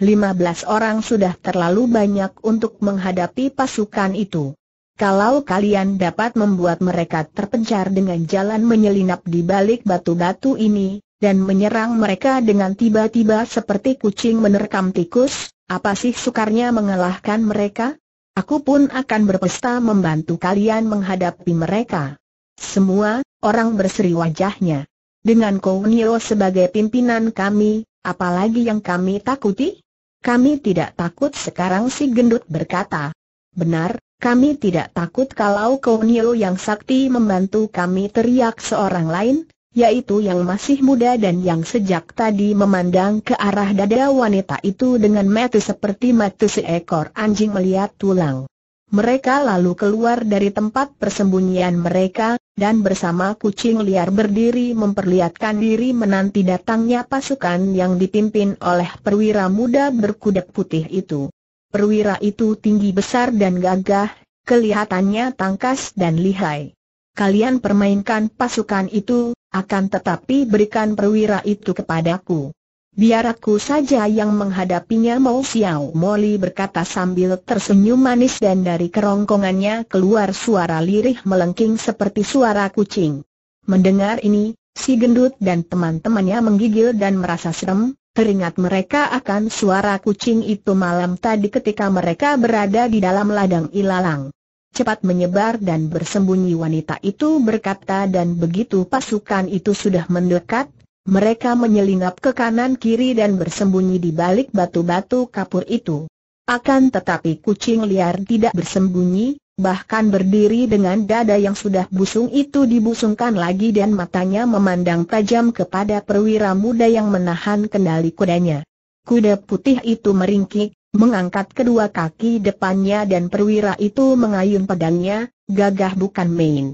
15 orang sudah terlalu banyak untuk menghadapi pasukan itu. Kalau kalian dapat membuat mereka terpencar dengan jalan menyelinap di balik batu-batu ini, dan menyerang mereka dengan tiba-tiba seperti kucing menerkam tikus, apa sih sukarnya mengalahkan mereka? Aku pun akan berpesta membantu kalian menghadapi mereka. Semua, orang berseri wajahnya. Dengan Kounio sebagai pimpinan kami, apalagi yang kami takuti? Kami tidak takut sekarang si gendut berkata. Benar, kami tidak takut kalau Kounio yang sakti membantu kami teriak seorang lain, yaitu yang masih muda dan yang sejak tadi memandang ke arah dada wanita itu dengan mata seperti mata seekor anjing melihat tulang. Mereka lalu keluar dari tempat persembunyian mereka, dan bersama kucing liar berdiri memperlihatkan diri menanti datangnya pasukan yang dipimpin oleh perwira muda berkuda putih itu. Perwira itu tinggi besar dan gagah, kelihatannya tangkas dan lihai. Kalian permainkan pasukan itu, akan tetapi berikan perwira itu kepadaku. Biar aku saja yang menghadapinya Mau Xiao Moli berkata sambil tersenyum manis dan dari kerongkongannya keluar suara lirih melengking seperti suara kucing. Mendengar ini, si gendut dan teman-temannya menggigil dan merasa serem, teringat mereka akan suara kucing itu malam tadi ketika mereka berada di dalam ladang ilalang. Cepat menyebar dan bersembunyi wanita itu berkata dan begitu pasukan itu sudah mendekat, mereka menyelinap ke kanan-kiri dan bersembunyi di balik batu-batu kapur itu. Akan tetapi kucing liar tidak bersembunyi, bahkan berdiri dengan dada yang sudah busung itu dibusungkan lagi dan matanya memandang tajam kepada perwira muda yang menahan kendali kudanya. Kuda putih itu meringkik, mengangkat kedua kaki depannya dan perwira itu mengayun pedangnya, gagah bukan main.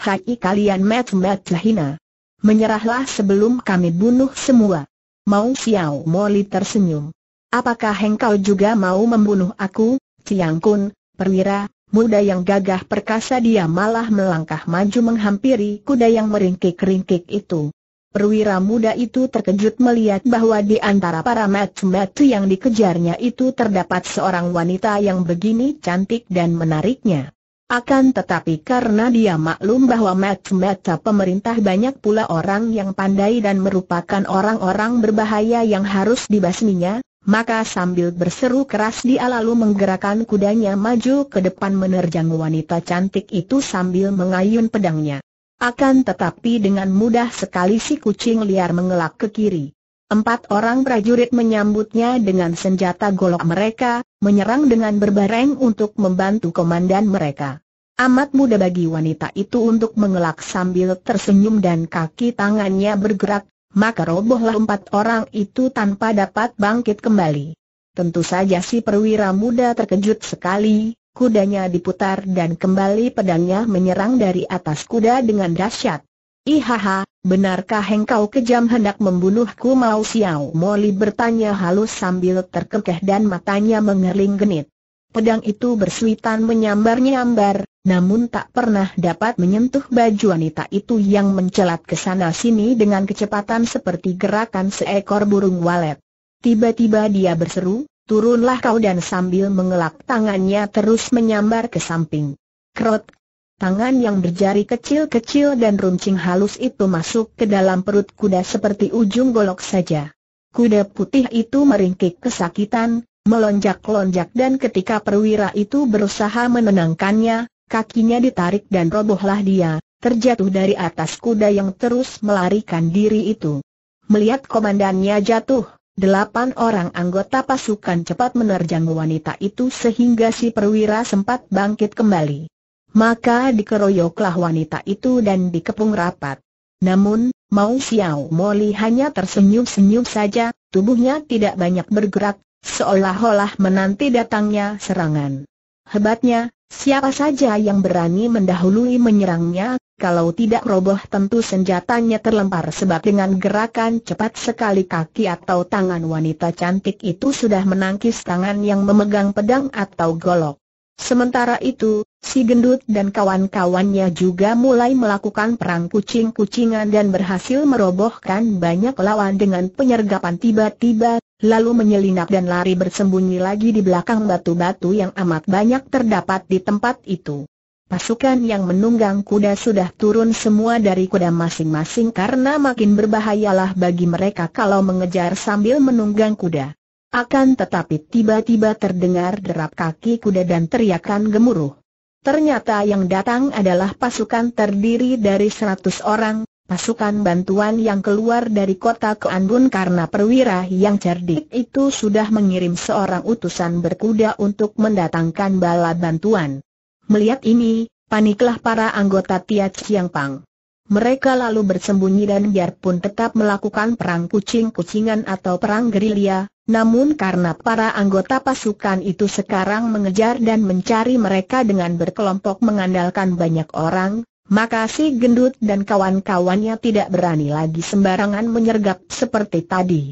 Hai kalian match match hina menyerahlah sebelum kami bunuh semua. Mau Xiao Moli tersenyum. Apakah engkau juga mau membunuh aku, Tiang Kun, perwira, muda yang gagah perkasa dia malah melangkah maju menghampiri kuda yang meringkik-ringkik itu. Perwira muda itu terkejut melihat bahwa di antara para metu-metu yang dikejarnya itu terdapat seorang wanita yang begini cantik dan menariknya. Akan tetapi karena dia maklum bahwa mata-mata pemerintah banyak pula orang yang pandai dan merupakan orang-orang berbahaya yang harus dibasminya, maka sambil berseru keras dia lalu menggerakkan kudanya maju ke depan menerjang wanita cantik itu sambil mengayun pedangnya. Akan tetapi dengan mudah sekali si kucing liar mengelak ke kiri. Empat orang prajurit menyambutnya dengan senjata golok mereka, menyerang dengan berbareng untuk membantu komandan mereka. Amat mudah bagi wanita itu untuk mengelak sambil tersenyum dan kaki tangannya bergerak, maka robohlah empat orang itu tanpa dapat bangkit kembali. Tentu saja si perwira muda terkejut sekali, kudanya diputar dan kembali pedangnya menyerang dari atas kuda dengan dahsyat. Ihaha, Benarkah engkau kejam hendak membunuhku Mau Xiao Moli bertanya halus sambil terkekeh dan matanya mengerling genit. Pedang itu bersuitan menyambar-nyambar, namun tak pernah dapat menyentuh baju wanita itu yang mencelat ke sana sini dengan kecepatan seperti gerakan seekor burung walet. Tiba-tiba dia berseru, turunlah kau dan sambil mengelak tangannya terus menyambar ke samping. Krot, Tangan yang berjari kecil-kecil dan runcing halus itu masuk ke dalam perut kuda seperti ujung golok saja. Kuda putih itu meringkik kesakitan, melonjak-lonjak dan ketika perwira itu berusaha menenangkannya, kakinya ditarik dan robohlah dia, terjatuh dari atas kuda yang terus melarikan diri itu. Melihat komandannya jatuh, Delapan orang anggota pasukan cepat menerjang wanita itu sehingga si perwira sempat bangkit kembali. Maka dikeroyoklah wanita itu dan dikepung rapat. Namun, Mao Xiao Moli hanya tersenyum-senyum saja, tubuhnya tidak banyak bergerak, seolah-olah menanti datangnya serangan. Hebatnya, siapa saja yang berani mendahului menyerangnya, kalau tidak roboh tentu senjatanya terlempar sebab dengan gerakan cepat sekali kaki atau tangan wanita cantik itu sudah menangkis tangan yang memegang pedang atau golok. Sementara itu, si gendut dan kawan-kawannya juga mulai melakukan perang kucing-kucingan dan berhasil merobohkan banyak lawan dengan penyergapan tiba-tiba, lalu menyelinap dan lari bersembunyi lagi di belakang batu-batu yang amat banyak terdapat di tempat itu. Pasukan yang menunggang kuda sudah turun semua dari kuda masing-masing karena makin berbahayalah bagi mereka kalau mengejar sambil menunggang kuda. Akan tetapi tiba-tiba terdengar derap kaki kuda dan teriakan gemuruh. Ternyata yang datang adalah pasukan terdiri dari 100 orang, pasukan bantuan yang keluar dari kota ke Keandun karena perwira yang cerdik itu sudah mengirim seorang utusan berkuda untuk mendatangkan bala bantuan. Melihat ini, paniklah para anggota Tiat Siang Pang. Mereka lalu bersembunyi dan biarpun tetap melakukan perang kucing-kucingan atau perang gerilya, namun karena para anggota pasukan itu sekarang mengejar dan mencari mereka dengan berkelompok mengandalkan banyak orang, maka si gendut dan kawan-kawannya tidak berani lagi sembarangan menyergap seperti tadi.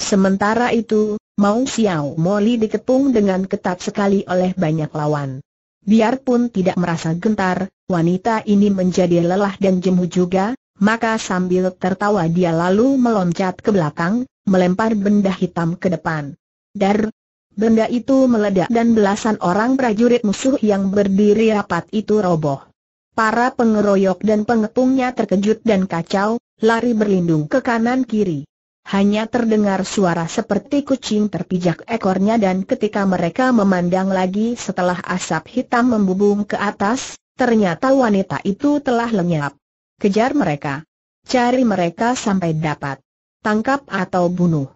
Sementara itu, Mao Xiao Moli dikepung dengan ketat sekali oleh banyak lawan. Biarpun tidak merasa gentar, wanita ini menjadi lelah dan jemu juga, maka sambil tertawa dia lalu meloncat ke belakang, melempar benda hitam ke depan. Dar! Benda itu meledak dan belasan orang prajurit musuh yang berdiri rapat itu roboh. Para pengeroyok dan pengepungnya terkejut dan kacau, lari berlindung ke kanan-kiri. Hanya terdengar suara seperti kucing terpijak ekornya dan ketika mereka memandang lagi setelah asap hitam membubung ke atas, ternyata wanita itu telah lenyap. Kejar mereka. Cari mereka sampai dapat. Tangkap atau bunuh.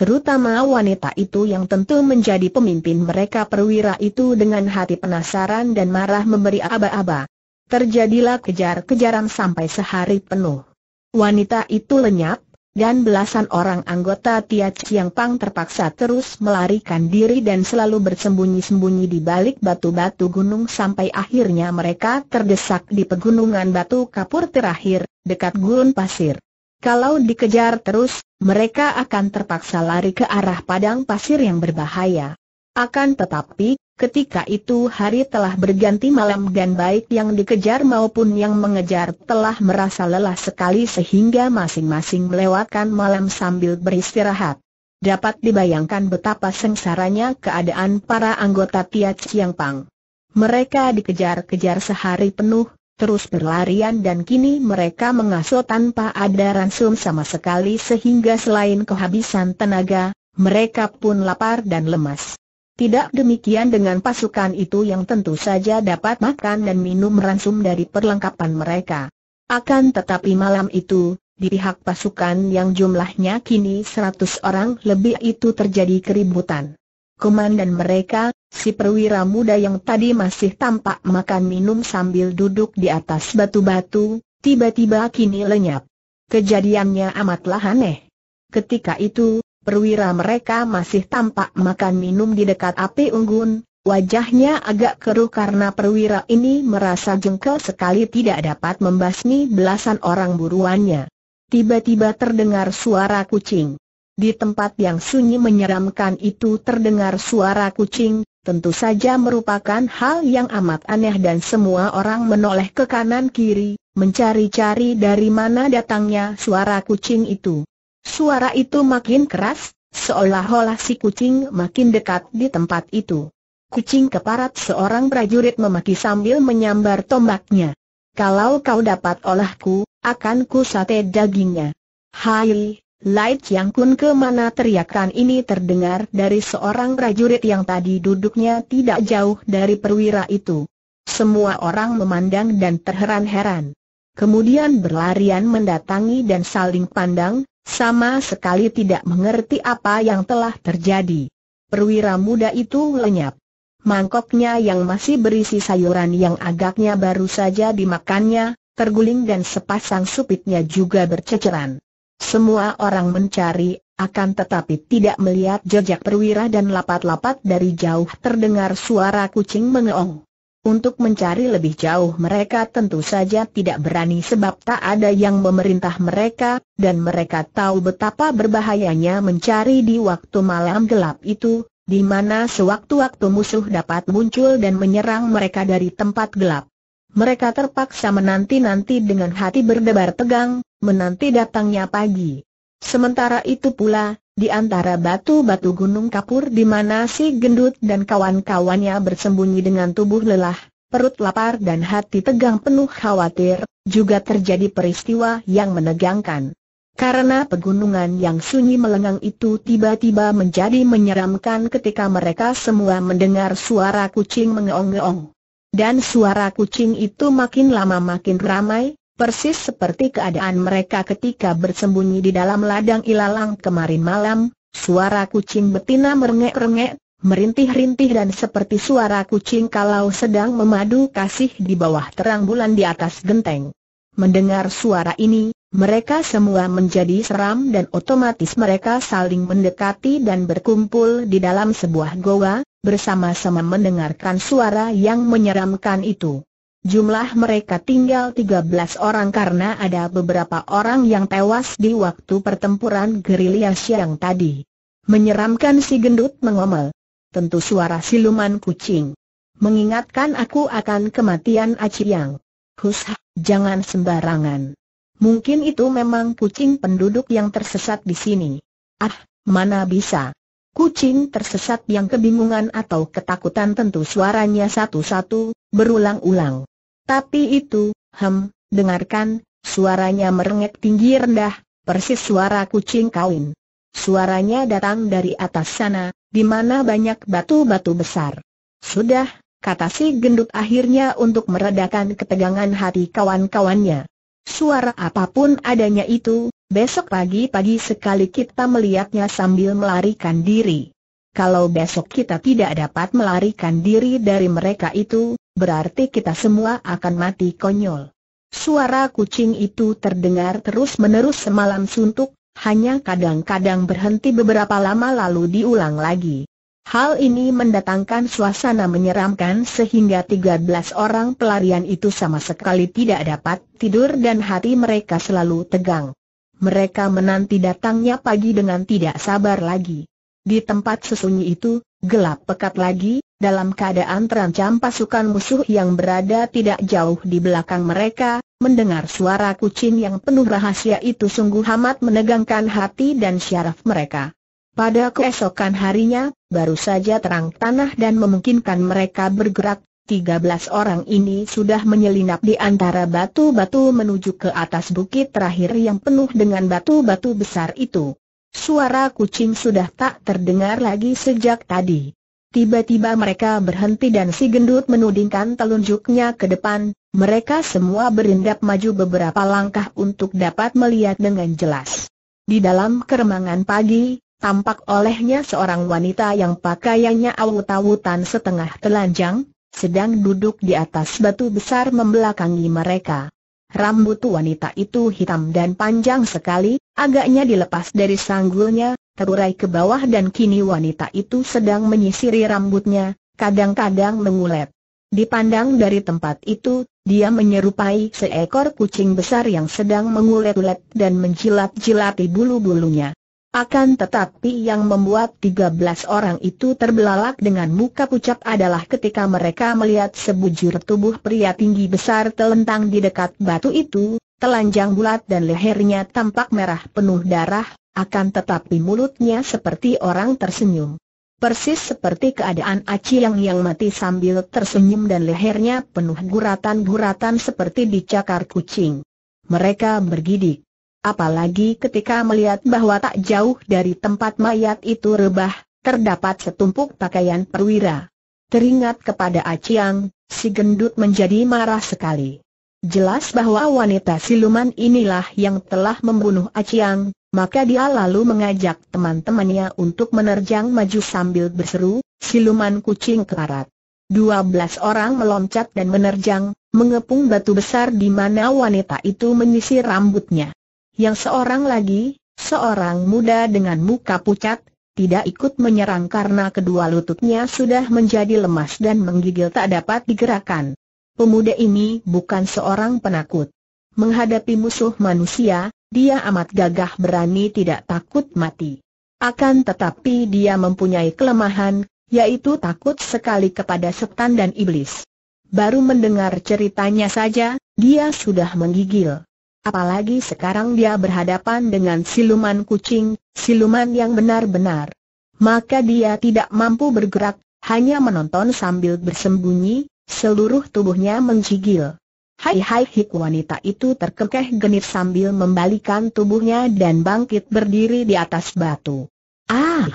Terutama wanita itu yang tentu menjadi pemimpin mereka perwira itu dengan hati penasaran dan marah memberi aba-aba. Terjadilah kejar-kejaran sampai sehari penuh. Wanita itu lenyap, dan belasan orang anggota Tia Chiang Pang terpaksa terus melarikan diri dan selalu bersembunyi-sembunyi di balik batu-batu gunung sampai akhirnya mereka terdesak di pegunungan batu kapur terakhir, dekat gurun pasir. Kalau dikejar terus, mereka akan terpaksa lari ke arah padang pasir yang berbahaya. Akan tetapi, Ketika itu hari telah berganti malam dan baik yang dikejar maupun yang mengejar telah merasa lelah sekali sehingga masing-masing melewatkan malam sambil beristirahat. Dapat dibayangkan betapa sengsaranya keadaan para anggota Tiat Chiang Pang. Mereka dikejar-kejar sehari penuh, terus berlarian dan kini mereka mengaso tanpa ada ransum sama sekali sehingga selain kehabisan tenaga, mereka pun lapar dan lemas. Tidak demikian dengan pasukan itu yang tentu saja dapat makan dan minum ransum dari perlengkapan mereka. Akan tetapi malam itu, di pihak pasukan yang jumlahnya kini 100 orang lebih itu terjadi keributan. Komandan mereka, si perwira muda yang tadi masih tampak makan minum sambil duduk di atas batu-batu, tiba-tiba kini lenyap. Kejadiannya amatlah aneh. Ketika itu, perwira mereka masih tampak makan minum di dekat api unggun, wajahnya agak keruh karena perwira ini merasa jengkel sekali tidak dapat membasmi belasan orang buruannya. Tiba-tiba terdengar suara kucing. Di tempat yang sunyi menyeramkan itu terdengar suara kucing, tentu saja merupakan hal yang amat aneh dan semua orang menoleh ke kanan kiri, mencari-cari dari mana datangnya suara kucing itu. Suara itu makin keras, seolah-olah si kucing makin dekat di tempat itu. Kucing keparat seorang prajurit memaki sambil menyambar tombaknya. Kalau kau dapat olahku, akan ku sate dagingnya. Hai, Light yang Kun kemana teriakan ini terdengar dari seorang prajurit yang tadi duduknya tidak jauh dari perwira itu. Semua orang memandang dan terheran-heran. Kemudian berlarian mendatangi dan saling pandang, sama sekali tidak mengerti apa yang telah terjadi. Perwira muda itu lenyap. Mangkoknya yang masih berisi sayuran yang agaknya baru saja dimakannya, terguling dan sepasang supitnya juga berceceran. Semua orang mencari, akan tetapi tidak melihat jejak perwira dan lapat-lapat dari jauh terdengar suara kucing mengeong. Untuk mencari lebih jauh mereka tentu saja tidak berani sebab tak ada yang memerintah mereka, dan mereka tahu betapa berbahayanya mencari di waktu malam gelap itu, di mana sewaktu-waktu musuh dapat muncul dan menyerang mereka dari tempat gelap. Mereka terpaksa menanti-nanti dengan hati berdebar tegang, menanti datangnya pagi. Sementara itu pula, di antara batu-batu gunung kapur di mana si gendut dan kawan-kawannya bersembunyi dengan tubuh lelah, perut lapar dan hati tegang penuh khawatir, juga terjadi peristiwa yang menegangkan. Karena pegunungan yang sunyi melengang itu tiba-tiba menjadi menyeramkan ketika mereka semua mendengar suara kucing mengeong-ngeong. Dan suara kucing itu makin lama makin ramai, persis seperti keadaan mereka ketika bersembunyi di dalam ladang ilalang kemarin malam, suara kucing betina merengek-rengek, merintih-rintih dan seperti suara kucing kalau sedang memadu kasih di bawah terang bulan di atas genteng. Mendengar suara ini, mereka semua menjadi seram dan otomatis mereka saling mendekati dan berkumpul di dalam sebuah goa, bersama-sama mendengarkan suara yang menyeramkan itu. Jumlah mereka tinggal 13 orang karena ada beberapa orang yang tewas di waktu pertempuran gerilya siang tadi. Menyeramkan si gendut mengomel. Tentu suara siluman kucing. Mengingatkan aku akan kematian Aci Yang. Husha, jangan sembarangan. Mungkin itu memang kucing penduduk yang tersesat di sini. Ah, mana bisa. Kucing tersesat yang kebingungan atau ketakutan tentu suaranya satu-satu, berulang-ulang. Tapi itu, hem, dengarkan, suaranya merengek tinggi rendah, persis suara kucing kawin. Suaranya datang dari atas sana, di mana banyak batu-batu besar. Sudah, kata si gendut akhirnya untuk meredakan ketegangan hati kawan-kawannya. Suara apapun adanya itu, besok pagi-pagi sekali kita melihatnya sambil melarikan diri. Kalau besok kita tidak dapat melarikan diri dari mereka itu, berarti kita semua akan mati konyol. Suara kucing itu terdengar terus-menerus semalam suntuk, hanya kadang-kadang berhenti beberapa lama lalu diulang lagi. Hal ini mendatangkan suasana menyeramkan sehingga 13 orang pelarian itu sama sekali tidak dapat tidur dan hati mereka selalu tegang. Mereka menanti datangnya pagi dengan tidak sabar lagi. Di tempat sesunyi itu, gelap pekat lagi, dalam keadaan terancam pasukan musuh yang berada tidak jauh di belakang mereka, mendengar suara kucing yang penuh rahasia itu sungguh amat menegangkan hati dan syaraf mereka. Pada keesokan harinya, baru saja terang tanah dan memungkinkan mereka bergerak, 13 orang ini sudah menyelinap di antara batu-batu menuju ke atas bukit terakhir yang penuh dengan batu-batu besar itu. Suara kucing sudah tak terdengar lagi sejak tadi. Tiba-tiba mereka berhenti dan si gendut menudingkan telunjuknya ke depan, mereka semua berindap maju beberapa langkah untuk dapat melihat dengan jelas. Di dalam keremangan pagi, tampak olehnya seorang wanita yang pakaiannya awut-awutan setengah telanjang, sedang duduk di atas batu besar membelakangi mereka. Rambut wanita itu hitam dan panjang sekali, agaknya dilepas dari sanggulnya, terurai ke bawah dan kini wanita itu sedang menyisiri rambutnya, kadang-kadang mengulet. Dipandang dari tempat itu, dia menyerupai seekor kucing besar yang sedang mengulet-ulet dan menjilat-jilati bulu-bulunya. Akan tetapi yang membuat 13 orang itu terbelalak dengan muka pucat adalah ketika mereka melihat sebujur tubuh pria tinggi besar telentang di dekat batu itu, telanjang bulat dan lehernya tampak merah penuh darah, akan tetapi mulutnya seperti orang tersenyum. Persis seperti keadaan Aci yang yang mati sambil tersenyum dan lehernya penuh guratan-guratan seperti dicakar kucing. Mereka bergidik. Apalagi ketika melihat bahwa tak jauh dari tempat mayat itu rebah, terdapat setumpuk pakaian perwira. Teringat kepada Aciang, si gendut menjadi marah sekali. Jelas bahwa wanita siluman inilah yang telah membunuh Aciang, maka dia lalu mengajak teman-temannya untuk menerjang maju sambil berseru, siluman kucing kelarat. Dua belas orang meloncat dan menerjang, mengepung batu besar di mana wanita itu menyisir rambutnya. Yang seorang lagi, seorang muda dengan muka pucat, tidak ikut menyerang karena kedua lututnya sudah menjadi lemas dan menggigil tak dapat digerakkan. Pemuda ini bukan seorang penakut. Menghadapi musuh manusia, dia amat gagah berani tidak takut mati. Akan tetapi dia mempunyai kelemahan, yaitu takut sekali kepada setan dan iblis. Baru mendengar ceritanya saja, dia sudah menggigil. Apalagi sekarang dia berhadapan dengan siluman kucing, siluman yang benar-benar. Maka dia tidak mampu bergerak, hanya menonton sambil bersembunyi, seluruh tubuhnya mencigil. Hai hai hik wanita itu terkekeh genit sambil membalikan tubuhnya dan bangkit berdiri di atas batu. Ah!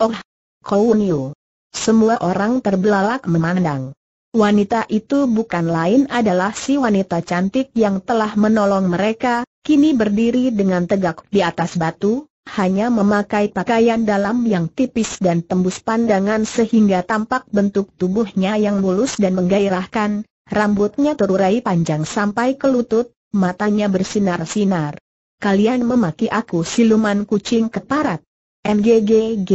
Oh! niu! Semua orang terbelalak memandang. Wanita itu bukan lain adalah si wanita cantik yang telah menolong mereka, kini berdiri dengan tegak di atas batu, hanya memakai pakaian dalam yang tipis dan tembus pandangan sehingga tampak bentuk tubuhnya yang mulus dan menggairahkan, rambutnya terurai panjang sampai ke lutut, matanya bersinar-sinar. Kalian memaki aku siluman kucing keparat. MGGG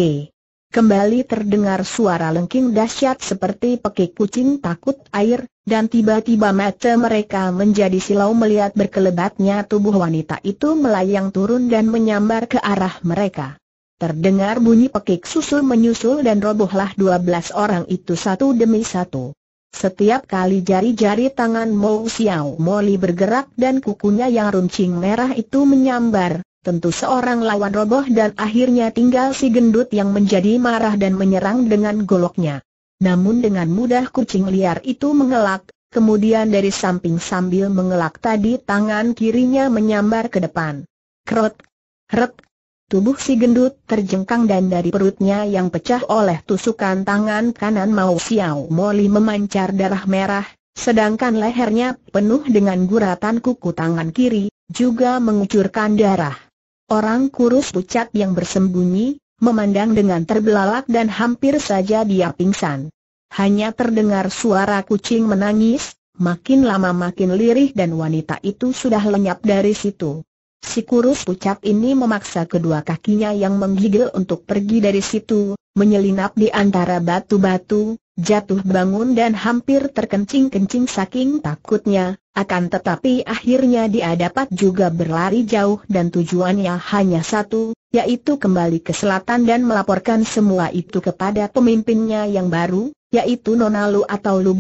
Kembali terdengar suara lengking dahsyat seperti pekik kucing takut air, dan tiba-tiba mata mereka menjadi silau melihat berkelebatnya tubuh wanita itu melayang turun dan menyambar ke arah mereka. Terdengar bunyi pekik susul menyusul dan robohlah 12 orang itu satu demi satu. Setiap kali jari-jari tangan Mo Xiao Moli bergerak dan kukunya yang runcing merah itu menyambar, Tentu seorang lawan roboh dan akhirnya tinggal si gendut yang menjadi marah dan menyerang dengan goloknya. Namun dengan mudah kucing liar itu mengelak, kemudian dari samping sambil mengelak tadi tangan kirinya menyambar ke depan. Krot, krot, tubuh si gendut terjengkang dan dari perutnya yang pecah oleh tusukan tangan kanan Mao Xiao Moli memancar darah merah, sedangkan lehernya penuh dengan guratan kuku tangan kiri, juga mengucurkan darah. Orang kurus pucat yang bersembunyi, memandang dengan terbelalak dan hampir saja dia pingsan. Hanya terdengar suara kucing menangis, makin lama makin lirih dan wanita itu sudah lenyap dari situ. Si kurus pucat ini memaksa kedua kakinya yang menggigil untuk pergi dari situ, menyelinap di antara batu-batu, jatuh bangun dan hampir terkencing-kencing saking takutnya, akan tetapi akhirnya dia dapat juga berlari jauh dan tujuannya hanya satu, yaitu kembali ke selatan dan melaporkan semua itu kepada pemimpinnya yang baru, yaitu Nonalu atau Lu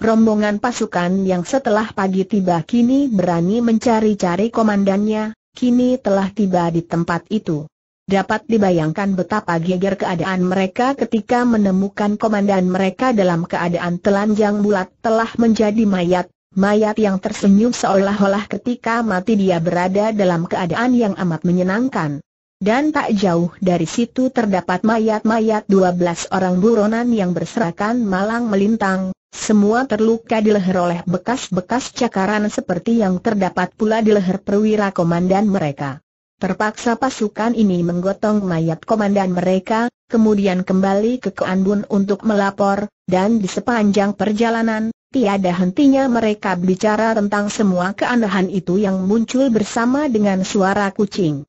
rombongan pasukan yang setelah pagi tiba kini berani mencari-cari komandannya, kini telah tiba di tempat itu. Dapat dibayangkan betapa geger keadaan mereka ketika menemukan komandan mereka dalam keadaan telanjang bulat telah menjadi mayat, mayat yang tersenyum seolah-olah ketika mati dia berada dalam keadaan yang amat menyenangkan. Dan tak jauh dari situ terdapat mayat-mayat 12 orang buronan yang berserakan malang melintang, semua terluka di leher oleh bekas-bekas cakaran seperti yang terdapat pula di leher perwira komandan mereka. Terpaksa pasukan ini menggotong mayat komandan mereka, kemudian kembali ke Keanbun untuk melapor, dan di sepanjang perjalanan, tiada hentinya mereka bicara tentang semua keanehan itu yang muncul bersama dengan suara kucing.